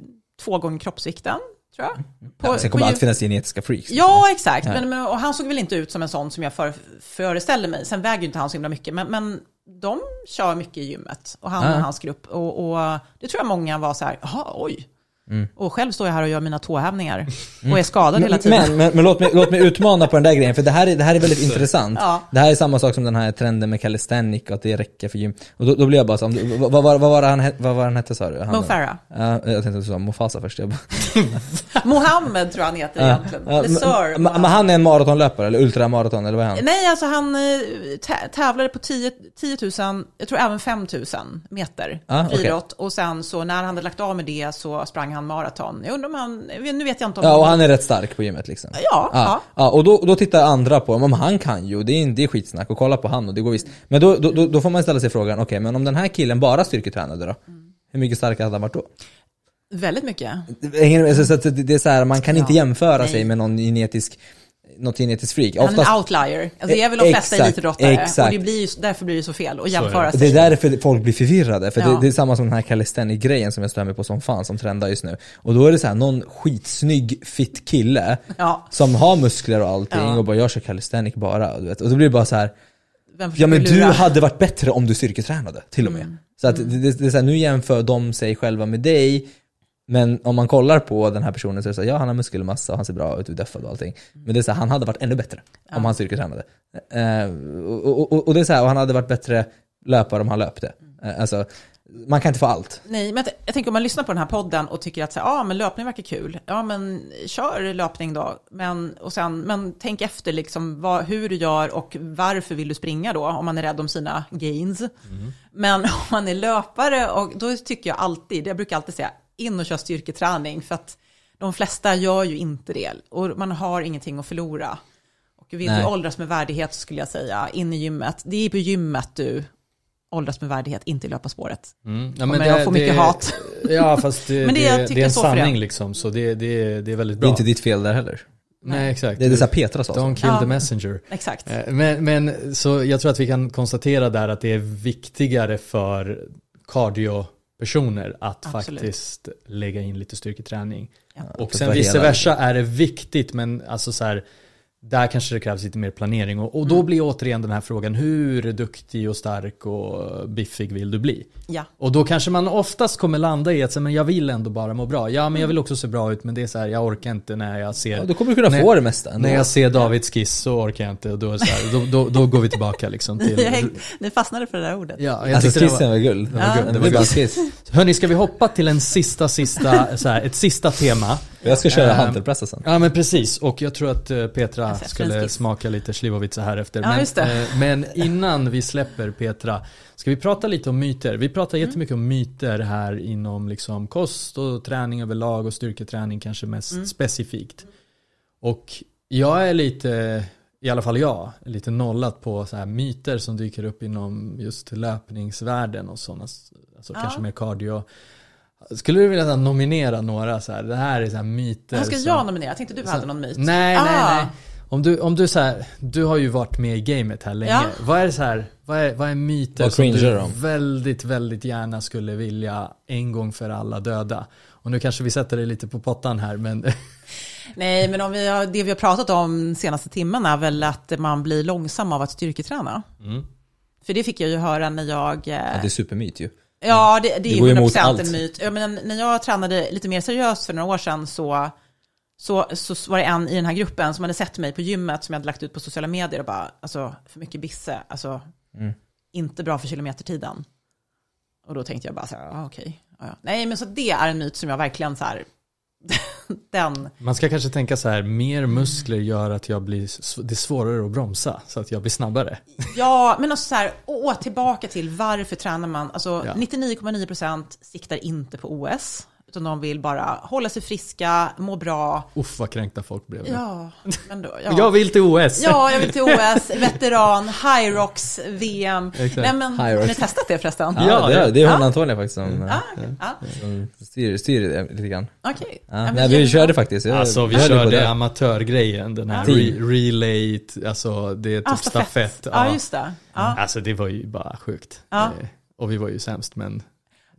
S2: två gånger kroppsvikten, Tror jag. Mm. På, ja, sen kommer på, allt finnas
S3: genetiska freaks. Ja, liksom. exakt. Ja.
S2: Men, och han såg väl inte ut som en sån som jag för, föreställer mig. Sen väger ju inte han så himla mycket, men, men de kör mycket i gymmet. Och han och hans grupp. Och, och det tror jag många var så här, jaha, oj, Mm. Och själv står jag här och gör mina tåhävningar mm. och är skadad mm. hela tiden. Men,
S3: men, men, låt, mig, låt mig utmana på den där grejen, för det här är, det här är väldigt intressant. Ja. Det här är samma sak som den här trenden med calisthenic och att det räcker för gym. Och då, då blir jag bara så, vad, vad, vad, var han, vad var han hette sa du? Han, Mo Farah. Uh, jag tänkte att du sa Mofasa först. Jag bara.
S2: (laughs) Mohammed tror jag han heter egentligen. men,
S3: men han är en maratonlöpare, eller ultramaraton, eller vad är han?
S2: Nej, alltså han eh, tävlade på 10, 10 000, jag tror även 5 000 meter ah, friidrott. Okay. Och sen så när han hade lagt av med det så sprang han maraton. Jag undrar om han, nu vet jag inte om Ja, och han är
S3: rätt stark på gymmet liksom. Ja. ja. ja. och då, då tittar andra på, men han kan ju, det är, det är skitsnack, och kolla på han och det går visst. Men då, då, då får man ställa sig frågan, okej, okay, men om den här killen bara styrketränade då? Mm. Hur mycket starkare hade han varit då? Väldigt mycket. Så Det är så här, man kan inte jämföra Nej. sig med någon genetisk något genetiskt freak. Han är Oftast, en outlier. Alltså det är väl de eh, flesta elitidrottare. Och det
S2: blir ju, därför blir det så fel att jämföra sig. Det är
S3: därför folk blir förvirrade. För ja. det, det, är samma som den här calisthenic-grejen som jag stämmer på som fan, som trendar just nu. Och då är det så här någon skitsnygg, fit kille ja. som har muskler och allting ja. och bara jag kör calisthenic bara. Du vet. Och då blir det bara så här. Ja men du hade varit bättre om du styrketränade till och med. Mm. Så att det, det är så här, nu jämför de sig själva med dig men om man kollar på den här personen så är det så här, ja han har muskelmassa, och han ser bra ut, deffad och allting. Mm. Men det är så här, han hade varit ännu bättre ja. om han styrketränade. Uh, och, och, och, det är så här, och han hade varit bättre löpare om han löpte. Mm. Eh, alltså, man kan inte få allt.
S2: Nej, men jag, jag tänker om man lyssnar på den här podden och tycker att så här, ah, men löpning verkar kul, ja men kör löpning då. Men, och sen, men tänk efter liksom vad, hur du gör och varför vill du springa då om man är rädd om sina gains. Mm. Men (laughs) om man är löpare, och då tycker jag alltid, jag brukar alltid säga in och kör styrketräning för att de flesta gör ju inte det och man har ingenting att förlora. Och vill Nej. du åldras med värdighet skulle jag säga, in i gymmet. Det är på gymmet du åldras med värdighet, inte i löparspåret. Mm. Ja, men det, jag får mycket det, hat. (laughs) Ja, fast det, (laughs) men det, det, det är en sanning
S1: liksom, så det, det, det är väldigt bra. Det är inte ditt fel där heller. Nej, exakt. Det är det så Petra sa. Don't kill ja. the messenger. Exakt. Eh, men, men så jag tror att vi kan konstatera där att det är viktigare för cardio personer att Absolut. faktiskt lägga in lite styrketräning. Ja. Och sen vice versa är det viktigt, men alltså så här, där kanske det krävs lite mer planering. Och, och då mm. blir återigen den här frågan, hur duktig och stark och biffig vill du bli? Ja. Och då kanske man oftast kommer landa i att men jag vill ändå bara må bra. Ja, men jag mm. vill också se bra ut, men det är så här, jag orkar inte när jag ser... Ja, då kommer du kunna när, få det mesta. Ändå. När jag ser Davids skiss så orkar jag inte. Och då, är så här, då, då, då, går vi tillbaka liksom till... (laughs) Ni
S2: fastnade för det där ordet. Ja, jag
S1: alltså skissen var, guld. Ja. Det var guld. Det var Hörni, ska vi hoppa till en sista, sista, så här, ett sista tema? Jag ska köra eh, hantelpressa sen. Ja men precis och jag tror att eh, Petra skulle smaka lite slivovica här efter. Ja, men, just det. Eh, men innan vi släpper Petra ska vi prata lite om myter. Vi pratar mm. jättemycket om myter här inom liksom kost och träning överlag och styrketräning kanske mest mm. specifikt. Och jag är lite i alla fall jag, lite nollat på så här myter som dyker upp inom just löpningsvärlden och sådana, alltså ja. kanske mer cardio skulle du vilja nominera några så här, det här är så här myter? ska jag som,
S2: nominera? Jag tänkte du så, hade någon myt. Nej, ah. nej, nej.
S1: Om du, om du så här, du har ju varit med i gamet här länge. Ja. Vad är så här, vad är, vad är myter vad som du om? väldigt, väldigt gärna skulle vilja en gång för alla döda? Och nu kanske vi sätter dig lite på pottan här men (laughs)
S2: Nej, men om vi har, det vi har pratat om senaste timmen är väl att man blir långsam av att styrketräna. Mm. För det fick jag ju höra när jag... Eh, ja, det är supermyt ju. Ja, det, det är ju 100% en myt. Ja, men när jag tränade lite mer seriöst för några år sedan så, så, så var det en i den här gruppen som hade sett mig på gymmet som jag hade lagt ut på sociala medier och bara, alltså för mycket bisse, alltså mm. inte bra för kilometertiden. Och då tänkte jag bara så här, ah, okej. Okay. Ah, ja. Nej, men så det är en myt som jag verkligen så här, (laughs) (laughs) den.
S1: Man ska kanske tänka så här, mer muskler gör att jag blir, det är svårare att bromsa så att jag blir snabbare. (laughs)
S2: Ja, men också så här, och tillbaka till varför tränar man? Alltså 99,9% ja. siktar inte på OS. Utan de vill bara hålla sig friska, må bra.
S1: Uff vad kränkta folk blev. Ja, men då, ja. Jag vill till OS. Ja, jag vill till
S2: OS. Veteran, High VM. Nej, men, High har ni testat det förresten? Ja,
S3: ja det, är hon ja. Antonija faktiskt som, mm. ja, som styr, styr det lite grann. Okej. Okay. Ja. vi körde faktiskt. Jag, alltså vi körde amatörgrejen, den här re
S1: relay, alltså det är typ ah, stafett. stafett. Ja, just det. Alltså det var ju bara sjukt. Och vi var ju sämst men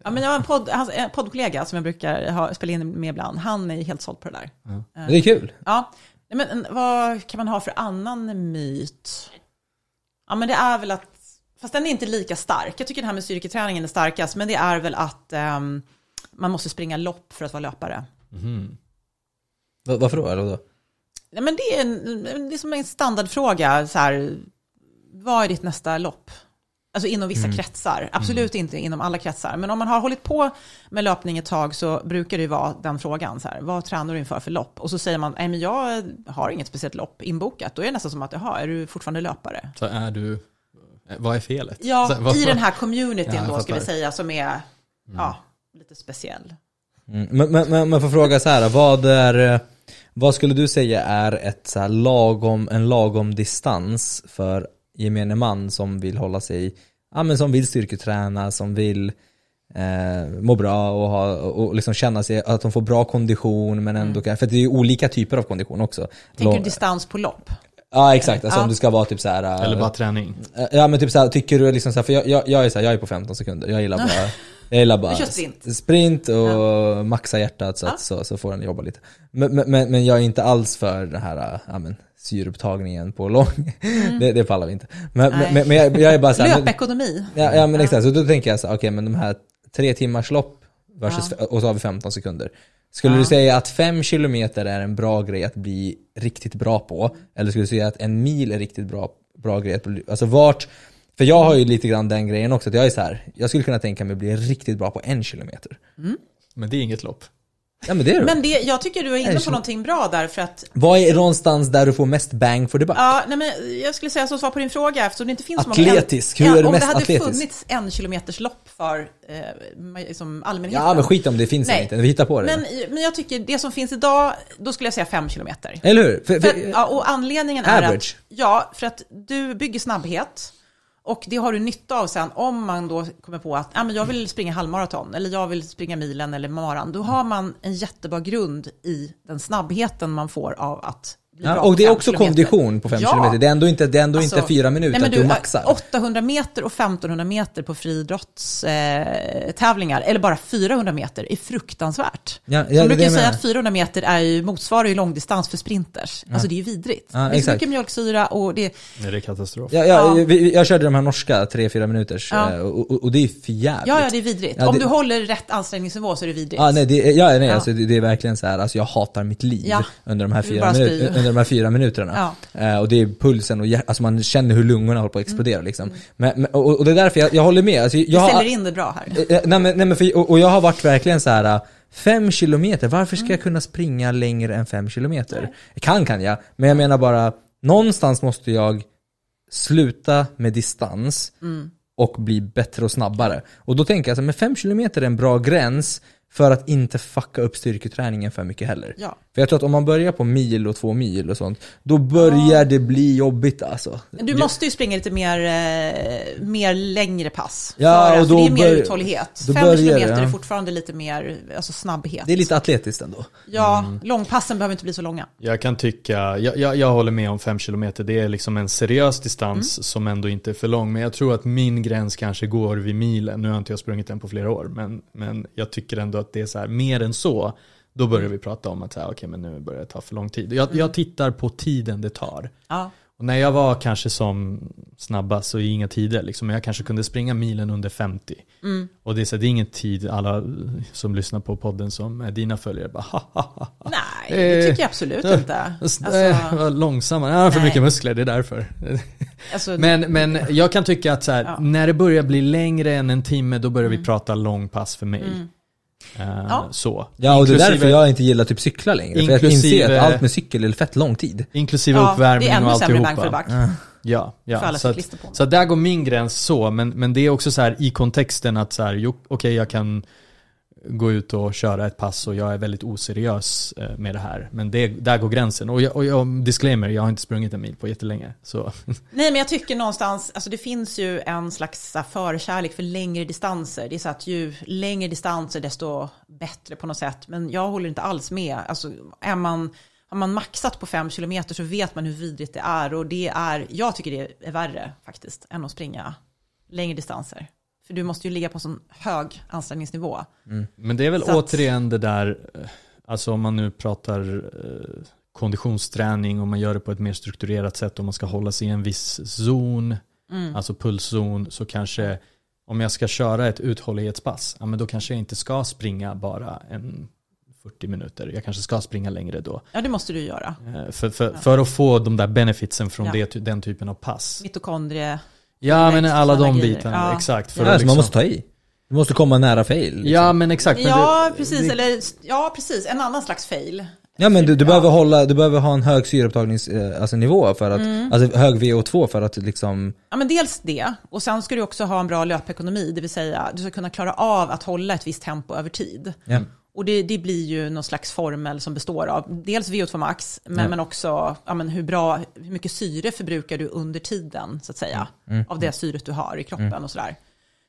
S2: Ja, men jag har en, podd, en poddkollega som jag brukar ha, spela in med ibland. Han är helt såld på det där. Ja. Det är kul. Ja. Men vad kan man ha för annan myt? Ja, men det är väl att, fast den är inte lika stark. Jag tycker det här med styrketräningen är starkast, men det är väl att um, man måste springa lopp för att vara löpare.
S3: Mm. Varför då? Eller då?
S2: Ja, men det, är det är som en standardfråga. Så här, vad är ditt nästa lopp? Alltså inom vissa mm. kretsar, mm. absolut mm. inte inom alla kretsar. Men om man har hållit på med löpning ett tag så brukar det vara den frågan. Så här, vad tränar du inför för lopp? Och så säger man, nej men jag har inget speciellt lopp inbokat. Då är det nästan som att, jaha, är du fortfarande löpare?
S1: Så är du, eh, vad är felet? Ja, här, vad, i den här communityn ja, då ska vi
S2: säga som är, mm. ja, lite speciell.
S3: Mm.
S1: Men, men, men, men får fråga
S3: så här, vad är... Eh, vad skulle du säga är ett så lagom, en lagom distans för gemene man som vill hålla sig, ja men som vill styrketräna, som vill eh, må bra och, ha, och liksom känna sig, att de får bra kondition men ändå mm. för det är ju olika typer av kondition också. Tänker du distans på lopp? Ja exakt, alltså om du ska vara typ såhär. Eller bara eh, träning. Eh, ja men typ såhär, tycker du liksom såhär, för jag, jag, jag är såhär, jag är på 15 sekunder, jag gillar bara jag gillar bara sprint. sprint och ja. maxa hjärtat så, att, så, så får den jobba lite. Men, men, men jag är inte alls för den här eh, ja, men, syreupptagningen på lång. Mm. Det, det pallar vi inte. Men, men, men jag, jag, är bara så Löpekonomi. Ja, ja men exakt, så då tänker jag såhär, okej okay, men de här tre timmars lopp Versus, ja. Och så har vi 15 sekunder. Skulle ja. du säga att 5 km är en bra grej att bli riktigt bra på? Eller skulle du säga att en mil är riktigt bra, bra grej att bli, alltså vart, för jag har ju lite grann den grejen också, att jag är så här, jag skulle kunna tänka mig att bli riktigt bra på en kilometer.
S1: Mm. Men
S3: det är inget lopp. Ja, men det är det. Men
S2: det, jag tycker du är inne på någonting bra där för att...
S3: Vad är någonstans där du får mest bang for the buck? Ja,
S2: nej, men jag skulle säga som svar på din fråga eftersom det inte finns Atletisk, många... Atletisk, hur är det mest atletisk? Om det hade funnits en kilometers lopp för eh, liksom allmänheten. Ja, men skit
S3: om det finns nej. inte, vi hittar på det. Men,
S2: men jag tycker det som finns idag, då skulle jag säga fem kilometer. Eller
S3: hur? För, för, för, ja,
S2: och anledningen average. är att... Ja, för att du bygger snabbhet. Och det har du nytta av sen om man då kommer på att ah, men jag vill springa halvmaraton eller jag vill springa milen eller maran. Då har man en jättebra grund i den snabbheten man får av att
S3: Ja, och det är också kilometer. kondition på 5 ja. km. Det är ändå inte, det ändå alltså, inte fyra minuter nej, att du, du maxar.
S2: 800 meter och 1500 meter på friidrottstävlingar, eh, eller bara 400 meter, är fruktansvärt. Ja, ja, Man brukar säga att 400 meter är ju, motsvarar ju långdistans för sprinters. Alltså det är ju vidrigt. Ja, det är så mycket mjölksyra och det... Nej,
S1: det är katastrof. Ja, ja,
S3: jag, jag körde de här norska 3-4 minuters eh, och, och, och, det är förjävligt. Ja,
S2: ja, det är vidrigt. Om det... du håller rätt ansträngningsnivå så är det vidrigt. Ja, nej, det, ja, nej, Alltså,
S3: det, det, är verkligen så här, alltså, jag hatar mitt liv under de här 4 minuterna under de här fyra minuterna. Ja. Eh, och det är pulsen och alltså man känner hur lungorna håller på att explodera mm. liksom. Men, men, och, och, det är därför jag, jag håller med. Alltså, jag du ställer har, in det bra här. Eh, eh, nej, men, nej, men för, och, och, jag har varit verkligen så här. Fem kilometer, varför ska mm. jag kunna springa längre än fem kilometer? Nej. Kan kan jag, men jag menar bara, någonstans måste jag sluta med distans mm. och bli bättre och snabbare. Och då tänker jag att alltså, här, men fem kilometer är en bra gräns för att inte fucka upp styrketräningen för mycket heller. Ja. För jag tror att om man börjar på mil och två mil och sånt, då börjar ja. det bli jobbigt alltså. Du
S2: måste ju springa lite mer, eh, mer längre pass. Ja, för, och då för det är mer bör, uthållighet. Fem börjar, kilometer är fortfarande lite mer alltså snabbhet. Det är lite
S1: atletiskt ändå. Ja, mm.
S2: långpassen behöver inte bli så långa.
S1: Jag kan tycka, jag, jag, jag håller med om fem kilometer, det är liksom en seriös distans mm. som ändå inte är för lång. Men jag tror att min gräns kanske går vid milen. Nu har inte jag sprungit den på flera år, men, men jag tycker ändå att det är så här, mer än så då börjar vi prata om att här, okay, men nu börjar det ta för lång tid. Jag, jag mm. tittar på tiden det tar. Ja. Och när jag var kanske som snabbast så är inga tider. Liksom. Jag kanske kunde springa milen under 50. Mm. Och det är, så, det är ingen tid alla som lyssnar på podden som är dina följare bara ha, ha, ha. Nej, det eh, tycker jag absolut eh, inte. (laughs) Alltså, alltså, eh, långsammare, jag har för nej. mycket muskler, det är därför. Alltså, (laughs) men, men jag kan tycka att så här, ja. när det börjar bli längre än en timme då börjar mm. vi prata långpass för mig. Mm. Eh, ja. Så. Ja, och inklusive, det är därför jag inte gillar typ cykla längre. För jag inser att allt med cykel är fett lång tid. Inklusive ja, uppvärmning och alltihopa. Det är ännu sämre bang för buck. Mm. Ja, ja. För alla så, att, på. så där går min gräns så, men, men det är också så här i kontexten att så här, okej okay, jag kan gå ut och köra ett pass och jag är väldigt oseriös eh, med det här. Men det, där går gränsen. Och, jag, och jag, disclaimer, jag har inte sprungit en mil på jättelänge. Så. (laughs)
S2: Nej, men jag tycker någonstans, alltså det finns ju en slags förkärlek för längre distanser. Det är så att ju längre distanser desto bättre på något sätt. Men jag håller inte alls med. Alltså är man, har man maxat på fem kilometer så vet man hur vidrigt det är. Och det är, jag tycker det är värre faktiskt än att springa längre distanser. För du måste ju ligga på sån hög anställningsnivå.
S1: Mm. Men det är väl så återigen att... det där, eh, alltså om man nu pratar eh, konditionsträning och man gör det på ett mer strukturerat sätt och man ska hålla sig i en viss zon, mm. alltså pulszon, så kanske om jag ska köra ett uthållighetspass, ja, men då kanske jag inte ska springa bara en 40 minuter. Jag kanske ska springa längre då. Ja,
S2: det måste du göra.
S1: Eh, för, för, för att få de där benefitsen från ja. det, den typen av pass.
S2: Mitokondrie
S1: Ja men alla de bitarna, ja. exakt. För ja. Alltså, liksom... Man måste ta i. Du måste komma nära fail. Liksom. Ja men exakt. Men ja det, precis, det...
S2: eller ja precis, en annan slags fail.
S3: Ja men du, du ja. behöver hålla, du behöver ha en hög syreupptagningsnivå eh, alltså, mm. alltså hög VO2 för att liksom
S2: Ja men dels det, och sen ska du också ha en bra löpekonomi, det vill säga du ska kunna klara av att hålla ett visst tempo över tid. Ja. Och det, det, blir ju någon slags formel som består av dels VO2 max, men, mm. men också ja, men hur, bra, hur mycket syre förbrukar du under tiden, så att säga, mm. mm. av det syret du har i kroppen mm. och sådär.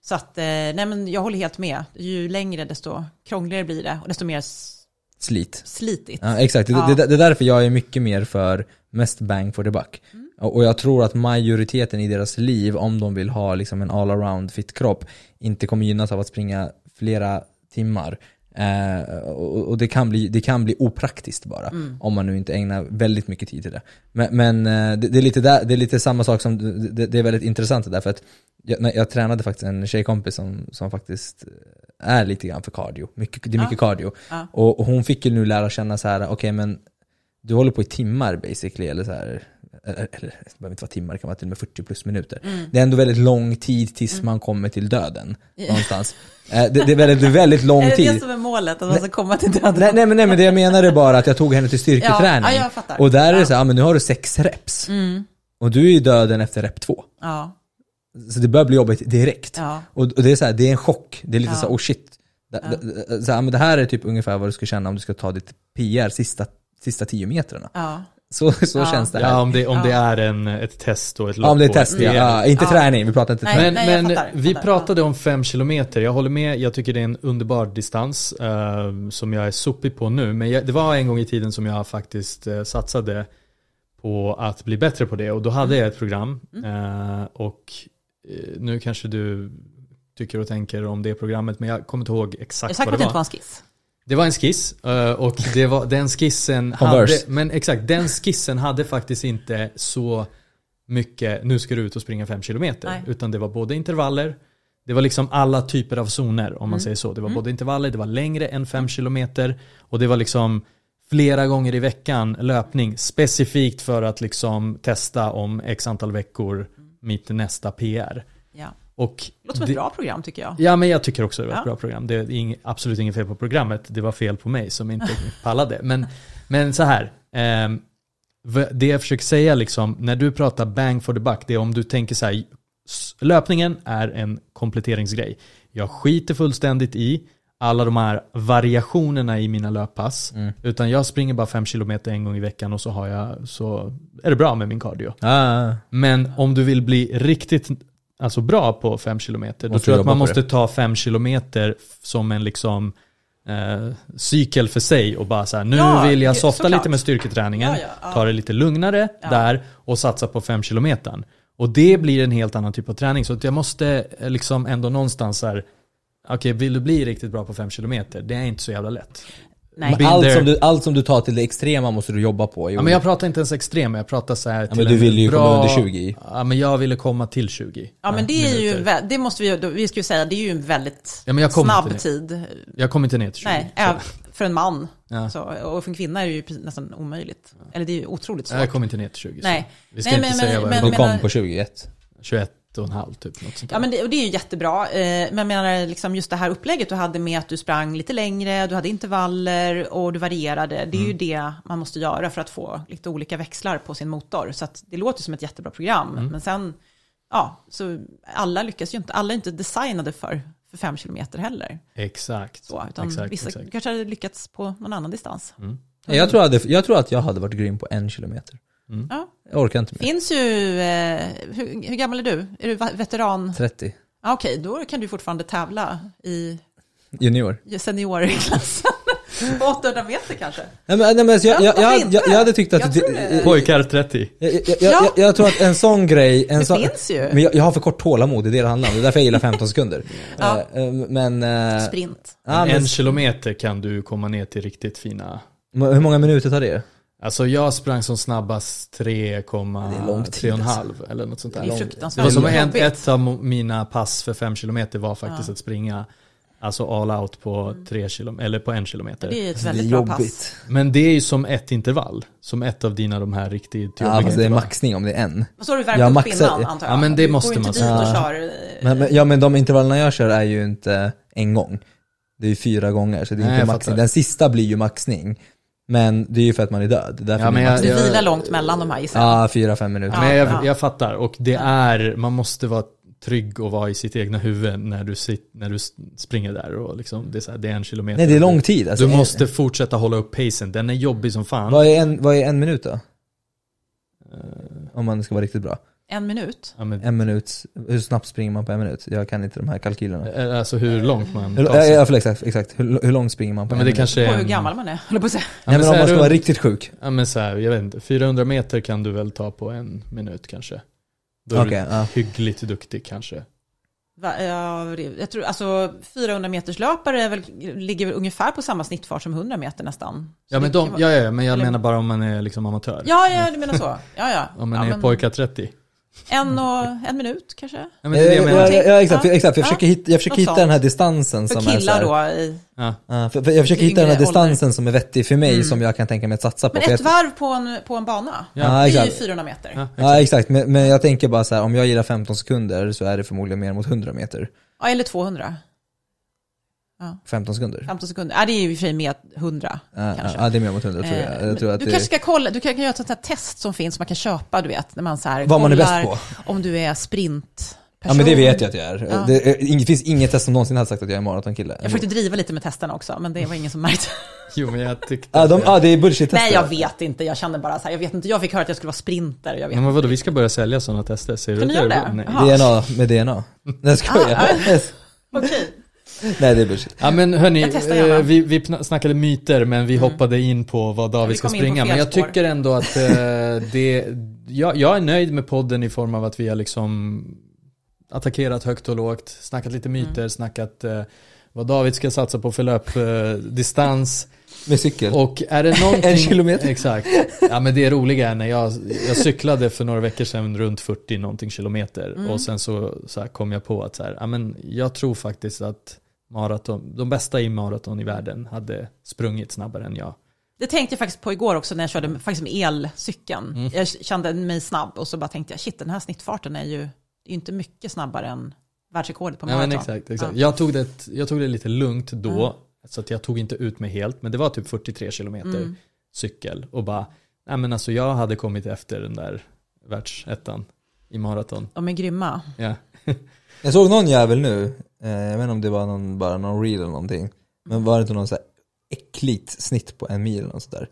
S2: Så att, eh, nej men jag håller helt med. Ju längre, desto krångligare blir det och desto mer
S3: Slit. Slitigt. Ja, exakt, ja. Det, det, det, är därför jag är mycket mer för mest bang for the buck. Mm. Och jag tror att majoriteten i deras liv, om de vill ha liksom en all around fit kropp, inte kommer gynnas av att springa flera timmar Eh, och, och det, kan bli, det kan bli opraktiskt bara, mm. om man nu inte ägnar väldigt mycket tid till det. Men, men eh, det, det, är lite där, det är lite samma sak som, det, det är väldigt intressant det där, för att jag, jag, tränade faktiskt en tjejkompis som, som faktiskt är lite grann för cardio. Mycket, det är mycket ah. cardio. Ah. Och, och, hon fick ju nu lära känna så här, okej okay, men du håller på i timmar basically, eller så här Eh, eh, eller det behöver inte vara timmar, det kan vara till och med 40 plus minuter. Mm. Det är ändå väldigt lång tid tills mm. man kommer till döden någonstans. Eh, det, det, är väldigt, väldigt lång tid. (laughs) Är det det som
S2: är målet, att man alltså ska komma till döden?
S3: Nej, nej, men, nej men det jag menar är bara att jag tog henne till styrketräning. Ja, ja, och där är det så här, ja, men nu har du sex reps. Mm. Och du är ju döden efter rep två. Ja. Så det börjar bli jobbigt direkt. Ja. Och, och, det är så här, det är en chock. Det är lite ja. så här, oh shit. Så här, men det här är typ ungefär vad du ska känna om du ska ta ditt PR sista, sista tio metrarna. Ja. (laughs) Så, så ja. känns det här. Ja, om det, om ja. det
S1: är en, ett test och ett lopp. Ja, om det är ett test, mm. ja. Inte träning, vi pratar inte nej, träning. Men, nej, men fattar, vi fattar. pratade om 5 kilometer, jag håller med, jag tycker det är en underbar distans uh, som jag är sopig på nu. Men jag, det var en gång i tiden som jag faktiskt uh, satsade på att bli bättre på det och då hade mm. jag ett program uh, och nu kanske du tycker och tänker om det programmet men jag kommer inte ihåg exakt vad det typ var. Jag är säker på att det inte var en skiss. Det var en skiss eh, och det var, den skissen hade, men exakt, den skissen hade faktiskt inte så mycket, nu ska du ut och springa fem kilometer. Nej. Utan det var både intervaller, det var liksom alla typer av zoner om man mm. säger så. Det var mm. både intervaller, det var längre än fem kilometer och det var liksom flera gånger i veckan löpning specifikt för att liksom testa om x antal veckor mitt nästa PR. Ja. Och det låter som ett bra program tycker jag. Ja, men jag tycker också det var ett ja. bra program. Det är ing, absolut inget fel på programmet. Det var fel på mig som inte pallade. Men, men så här. Eh, det jag försöker säga, liksom, när du pratar bang for the buck, det är om du tänker så här, löpningen är en kompletteringsgrej. Jag skiter fullständigt i alla de här variationerna i mina löppass. Mm. Utan jag springer bara 5 km en gång i veckan och så, har jag, så är det bra med min cardio. Ah. Men om du vill bli riktigt alltså bra på 5 kilometer, då tror jag att man måste ta 5 km som en liksom eh, cykel för sig och bara så här, nu ja, vill jag softa lite med styrketräningen, ja, ja, ta det lite lugnare där och satsa på 5 km. Och det blir en helt annan typ av träning, så att jag måste eh, liksom ändå någonstans så här, okej, vill du bli riktigt bra på 5 km? Det är inte så jävla lätt. Nej. Allt som, du, allt som du tar till det extrema måste du jobba på. Ja, men jag pratar inte ens extrema, jag pratar så här till ja, men Du ville ju bra... komma under 20. Ja, men jag ville komma till 20. Ja, men eh, det är ju,
S2: en, det måste vi, vi ska ju säga, det är ju en väldigt ja, snabb tid. Jag kommer inte ner till 20. Nej, så. för en man. Ja. Så, och för en kvinna är det ju nästan omöjligt. Eller det är ju otroligt svårt. Jag kommer inte ner till 20. Nej. Vi ska Nej, inte men, säga men, vad jag men, kom
S1: på 21. 21 och en halv typ. Något sånt ja,
S2: men det, och det är ju jättebra. Eh, men jag menar liksom just det här upplägget du hade med att du sprang lite längre, du hade intervaller och du varierade. Det är mm. ju det man måste göra för att få lite olika växlar på sin motor. Så det låter som ett jättebra program. Mm. Men sen, ja, så alla lyckas ju inte. Alla är inte designade för, för fem kilometer heller.
S1: Exakt. Så, utan exakt, vissa exakt.
S2: kanske hade lyckats på någon annan distans.
S3: Mm. Jag, tror att, jag tror att jag hade varit grym på en kilometer. Mm. Ja. Jag orkar inte
S2: mer. Finns ju, eh, hur, hur, gammal är du? Är du veteran? 30. Ah, Okej, okay. då kan du fortfarande tävla i junior. seniorklassen. 800 (laughs) meter kanske?
S3: Nej, men, nej, men jag, jag, jag, jag, hade tyckt att... pojkar 30. Jag, tror att
S1: en sån grej... En det sån, finns ju. Men jag, har för kort tålamod, det är det det handlar om. Det är därför jag gillar 15 sekunder. (laughs) ja. Eh, eh, men, eh, Sprint. Ja, men, en kilometer kan du komma ner till riktigt fina... Hur många minuter tar det? Alltså jag sprang som snabbast 3,3,5 alltså. eller något sånt där. Det är fruktansvärt. Det var som en, ett av mina pass för 5 km var faktiskt ja. att springa Alltså all out på, tre kilo, eller på en kilometer. Det är ett väldigt alltså, det är bra pass. Men det är ju som ett intervall. Som ett av dina de här riktigt jobbiga Ja, fast det är maxning om det är en. Och så har du värmt jag upp maxar, innan antar jag. Ja, men det du måste man. Ja. Eh, men, men, ja, men de intervallerna jag kör är ju
S3: inte en gång. Det är ju fyra gånger, så det är Nej, inte maxning. Den sista blir ju maxning. Men det är ju för att man är död.
S1: Ja, men jag- Du vilar
S3: långt mellan de här gissar jag. Ja, fyra, fem minuter. Men jag,
S1: jag fattar och det är, man måste vara trygg och vara i sitt egna huvud när du, sit, när du springer där och liksom, det, är så här, det är en kilometer. Nej, det är lång tid. Alltså, Du måste fortsätta hålla upp pacen, den är jobbig som fan. Vad
S3: är en, vad är en minut då? Eh. Om man ska vara riktigt bra.
S2: En minut?
S3: En minut. Hur snabbt springer man på en minut? Jag kan inte de här kalkylerna.
S1: Eh, eh, alltså hur långt man tar sig. Eh, ja,
S3: exakt. exakt. Hur, långt springer man på ja, men en det minut? Kanske är... Och hur
S2: gammal man är, håller på att säga.
S1: Ja, Nej, men, men om man ska vara riktigt sjuk. Ja, men så här, jag vet inte. 400 meter kan du väl ta på en minut kanske. Då är okay, du ja. hyggligt duktig kanske.
S2: jag tror, alltså 400 meters löpare är väl, ligger väl ungefär på samma snittfart som 100 meter nästan.
S1: ja, men, de, ja, ja, men jag eller... menar bara om man är liksom amatör. Ja, ja, du menar så. Ja, ja. om man ja, är men... pojkar 30.
S2: En, och, en minut kanske? Ja, men det
S1: är det jag, eh, menar. ja, exakt, exakt. Jag försöker, hitta, jag försöker hitta
S2: den här distansen som är killar då i...
S3: Ja. för, för jag försöker hitta den här Yngre ålder. som är vettig för mig mm. som jag kan tänka mig att satsa på. Men ett
S2: varv på en, på en bana, Ja, det är ju 400 meter. Ja.
S3: Ja exakt, men, men jag tänker bara så här, om jag gillar 15 sekunder så är det förmodligen mer mot 100 meter.
S2: Ja eller 200. Ja. 15 sekunder? 15 sekunder. Ja, det är ju i och för sig med 100
S3: ja, Ja, det är mer mot 100 tror jag. jag eh, tror du kanske ska
S2: kolla, du kan göra ett sånt här test som finns som man kan köpa, du vet, när man så här Vad man är bäst på? Om du är sprintperson. Ja men det vet jag att jag är. Ja.
S3: Det, finns inget test som någonsin har sagt att jag är maratonkille. Jag försökte
S2: driva lite med testerna också, men det var ingen som märkte.
S1: (laughs) jo men jag tyckte... Ja, de, ja det är bullshit-tester. Nej jag
S2: vet inte, jag kände bara så här, jag vet inte, jag fick höra att jag skulle vara sprinter. Jag vet
S1: men vadå, vi ska börja sälja sådana tester, ser du det? Kan ni det? Nej. DNA, med DNA. Nej jag skojar. Ah, (laughs) Okej. Okay. (laughs) Nej, det är bullshit. Ja, men hörni, eh, vi, vi snackade myter men vi mm. hoppade in på vad David ska springa. Men jag tycker ändå att eh, det, jag, jag, är nöjd med podden i form av att vi har liksom attackerat högt och lågt, snackat lite myter, mm. snackat eh, vad David ska satsa på för löpdistans. Med cykel? Och är det (laughs) en kilometer? Exakt. Ja, men det roliga är när jag, jag cyklade för några veckor sedan runt 40 någonting kilometer. Mm. Och sen så, så här, kom jag på att så här, ja, men jag tror faktiskt att maraton, de bästa i maraton i världen hade sprungit snabbare än jag.
S2: Det tänkte jag faktiskt på igår också när jag körde faktiskt med elcykeln. Mm. Jag kände mig snabb och så bara tänkte jag, shit den här snittfarten är ju inte mycket snabbare än världsrekordet på maraton. Ja, exakt, exakt. Ja. Jag,
S1: tog det, jag tog det lite lugnt då, mm. Så att jag tog inte ut mig helt, men det var typ 43 kilometer mm. cykel och bara, nej men alltså jag hade kommit efter den där världsettan i maraton.
S3: De är
S2: grymma.
S1: Ja. (laughs)
S3: jag såg någon jävel nu, eh, jag vet inte om det var någon, bara någon reel eller någonting, men var det inte någon så här äckligt snitt på en mil eller något sådär?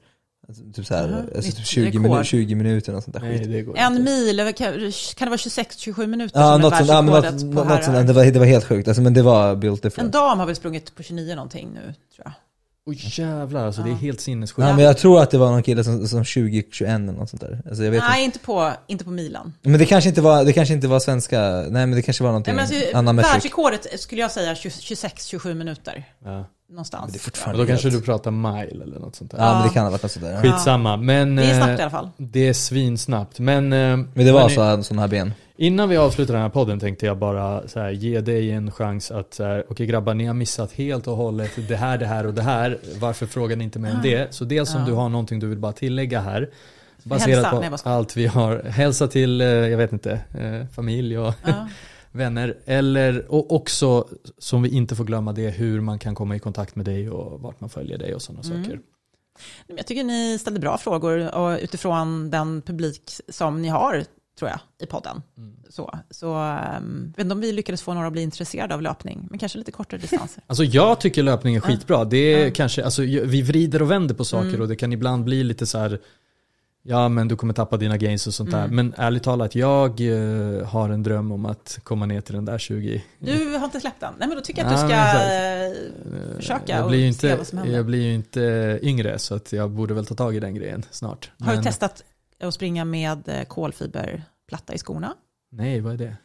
S3: Alltså, typ såhär, här, mm, alltså typ 20, minut, 20 minuter och sånt där Nej, skit. en
S2: mil, kan, det vara 26-27 minuter ja, som är världsrekordet ja, på herrar? det, var,
S3: det var helt sjukt, alltså, men det var built different.
S2: En dam har väl sprungit på 29 någonting nu, tror jag.
S1: Oj oh, jävlar alltså, ja. det är helt sinnessjukt. Ja, men jag
S3: tror att det var någon kille som, som 20-21 eller något sånt där. Alltså, jag vet nej,
S2: inte. på, inte på Milan.
S3: Men det kanske inte var, det kanske inte var svenska, nej men det kanske var någonting nej, men alltså,
S2: Världsrekordet skulle jag säga 26-27 minuter. Ja någonstans. Men det är fortfarande
S1: men då kanske du pratar mile eller något sånt där. Ja, ja men det kan ha varit något sånt där. Skitsamma. Men, det är eh, snabbt i alla fall. Det är svinsnabbt. Men, eh, men det var alltså en här ben? Innan vi avslutar den här podden tänkte jag bara så här, ge dig en chans att okej okay, grabbar ni har missat helt och hållet det här, det här och det här. Varför frågar ni inte mig om ah. det? Så dels ja. om du har någonting du vill bara tillägga här. Baserat hälsa, på nej, allt vi har. Hälsa till, eh, jag vet inte, familj och ja. (laughs) vänner. Eller, och också, som vi inte får glömma det, hur man kan komma i kontakt med dig och vart man följer dig och sådana mm. saker.
S2: Jag tycker ni ställde bra frågor och utifrån den publik som ni har tror jag, i podden. Mm. Så, så um, vet inte om vi lyckades få några att bli intresserade av löpning, men kanske lite kortare distanser.
S1: (laughs) Alltså jag tycker löpning är skitbra. Det är mm. kanske, alltså, vi vrider och vänder på saker mm. och det kan ibland bli lite så här ja men du kommer tappa dina gains och sånt mm. där. Men ärligt talat, jag uh, har en dröm om att komma ner till den där 20.
S2: Du har inte släppt den? Nej men då tycker jag att du ska ja, eh, försöka jag blir och inte, se vad som händer. Jag
S1: blir ju inte yngre så att jag borde väl ta tag i den grejen snart. Har men... du
S2: testat att springa med eh, kolfiberplatta i skorna?
S1: Nej, vad är det?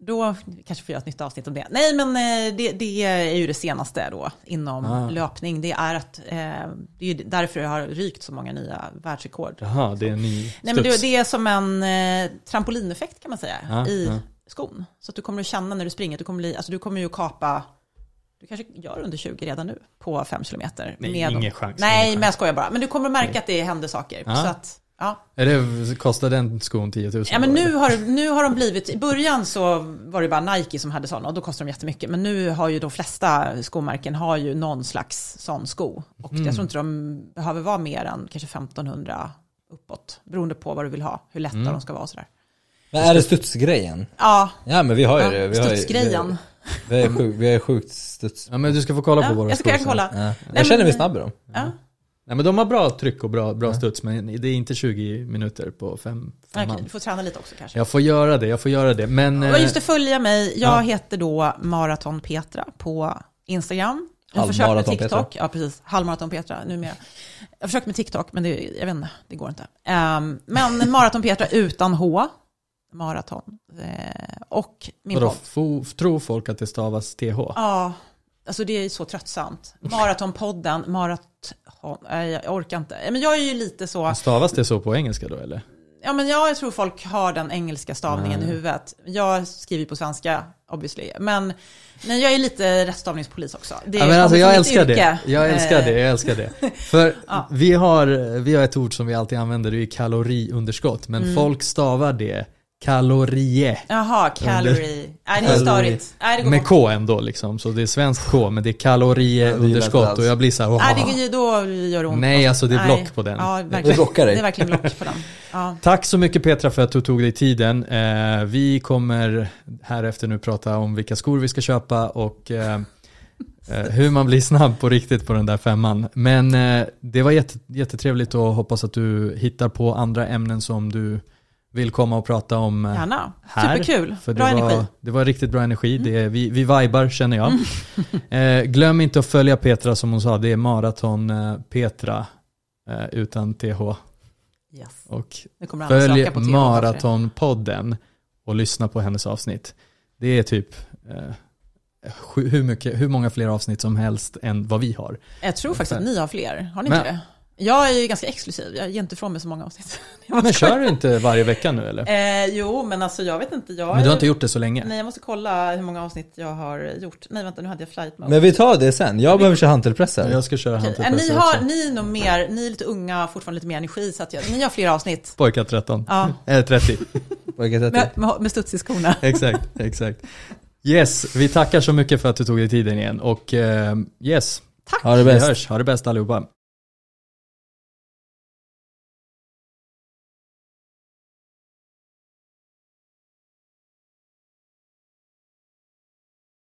S2: då kanske får göra ett nytt avsnitt om det. Nej, men eh, det, det är ju det senaste då inom ah. löpning. Det är att, eh, det är därför jag har rykt så många nya världsrekord. Jaha, det är en ny Nej, men det, det är som en eh, trampolineffekt kan man säga ah, i ah. skon. Så att du kommer att känna när du springer, att du kommer, bli, alltså, du kommer ju kapa du kanske gör under 20 redan nu på 5 kilometer. Nej, ingen chans. Nej, ingen men jag skojar bara. Men du kommer att märka Nej. att det händer saker. Ah. Så att, Ja.
S1: Eller kostade den skon 10 000? Ja, men
S2: nu har, nu har de blivit, i början så var det bara Nike som hade sådana och då kostade de jättemycket. Men nu har ju de flesta skomärken har ju någon slags sån sko. Och mm. jag tror inte de behöver vara mer än kanske 1500 uppåt. Beroende på vad du vill ha, hur lätta mm. de ska vara och sådär.
S3: Men är det
S1: studsgrejen? Ja. Ja men vi har ju ja, det. Vi studsgrejen. Har ju, vi, vi, är sjuk, vi är sjukt studs. Ja men du ska få kolla ja, på våra skor. Jag ska kolla. Ja. Jag känner mig snabb i dem. Ja. Mm. Nej men de har bra tryck och bra, bra ja. studs men det är inte 20 minuter på fem, fem Okej, man. Du får träna lite också kanske. Jag får göra det, jag får göra det. Men, ja, just eh, att följa mig. Jag ja.
S2: heter då Maraton Petra på Instagram. Jag försökte Petra. Ja, precis. Halvmaraton Petra numera. Jag försökte med TikTok, men det, jag vet inte, det går inte. Um, men (laughs) Maraton Petra utan H. Maraton. Eh, och min Vadå,
S1: podd. Tror folk att det stavas TH?
S2: Ja. Alltså det är så tröttsamt. Maratonpodden, maraton, nej, jag orkar inte. Men jag är ju lite så. Stavas det
S1: så på engelska då eller?
S2: Ja men jag tror folk har den engelska stavningen mm. i huvudet. Jag skriver ju på svenska obviously. Men, men jag är lite rättstavningspolis också. Det är ja, men alltså, jag älskar yrke. det. Jag älskar det, jag älskar
S1: det. Eh. För (laughs) ja. vi, har, vi har ett ord som vi alltid använder, det är kaloriunderskott. Men mm. folk stavar det Kalorie. Jaha, calorie. Nej, det är störigt. det Med K ändå liksom, så det är svenskt K men det är kalorieunderskott och jag blir såhär, Nej, det, är,
S2: då gör det ont. Nej, alltså det är block Nej. på den. Ja, Det blockar dig. Det är verkligen block på den. Ja.
S1: Tack så mycket Petra för att du tog dig tiden. Eh, vi kommer här efter nu prata om vilka skor vi ska köpa och eh, eh hur man blir snabb på riktigt på den där femman. Men eh, det var jätte, jättetrevligt och hoppas att du hittar på andra ämnen som du vill komma och prata om eh, Gärna. här. Superkul, för bra det var, Det var riktigt bra energi, mm. det, vi, vi vibar känner jag. Mm. (laughs) eh, glöm inte att följa Petra som hon sa, det är maraton-Petra eh, eh, utan TH. Yes. Och följ maratonpodden och lyssna på hennes avsnitt. Det är typ eh, hur, mycket, hur många fler avsnitt som helst än vad vi har. Jag tror faktiskt att ni har fler, har ni Men, inte det?
S2: Jag är ju ganska exklusiv, jag ger inte ifrån mig så många avsnitt.
S1: (laughs) Men kör du inte varje vecka nu
S2: eller? Eh, jo, men alltså jag vet inte. Jag men du har inte gjort det så länge? Nej, jag måste kolla hur många avsnitt jag har gjort. Nej, vänta, nu hade jag flight mode. Men vi
S3: tar det sen. Jag men behöver köra hantelpressen. Jag ska köra okay. hantelpressar ni, också.
S2: ni är nog mer, ni är lite unga, fortfarande lite mer energi, så att jag, ni har fler avsnitt.
S1: Pojkar 13. Ja. (laughs) Eller 30. 30. Med,
S2: med, med studs i skorna. (laughs) exakt,
S1: exakt. Yes, vi tackar så mycket för att du tog dig tiden igen och uh, yes. Tack. Ha det bäst. Vi hörs. Ha det bäst allihopa.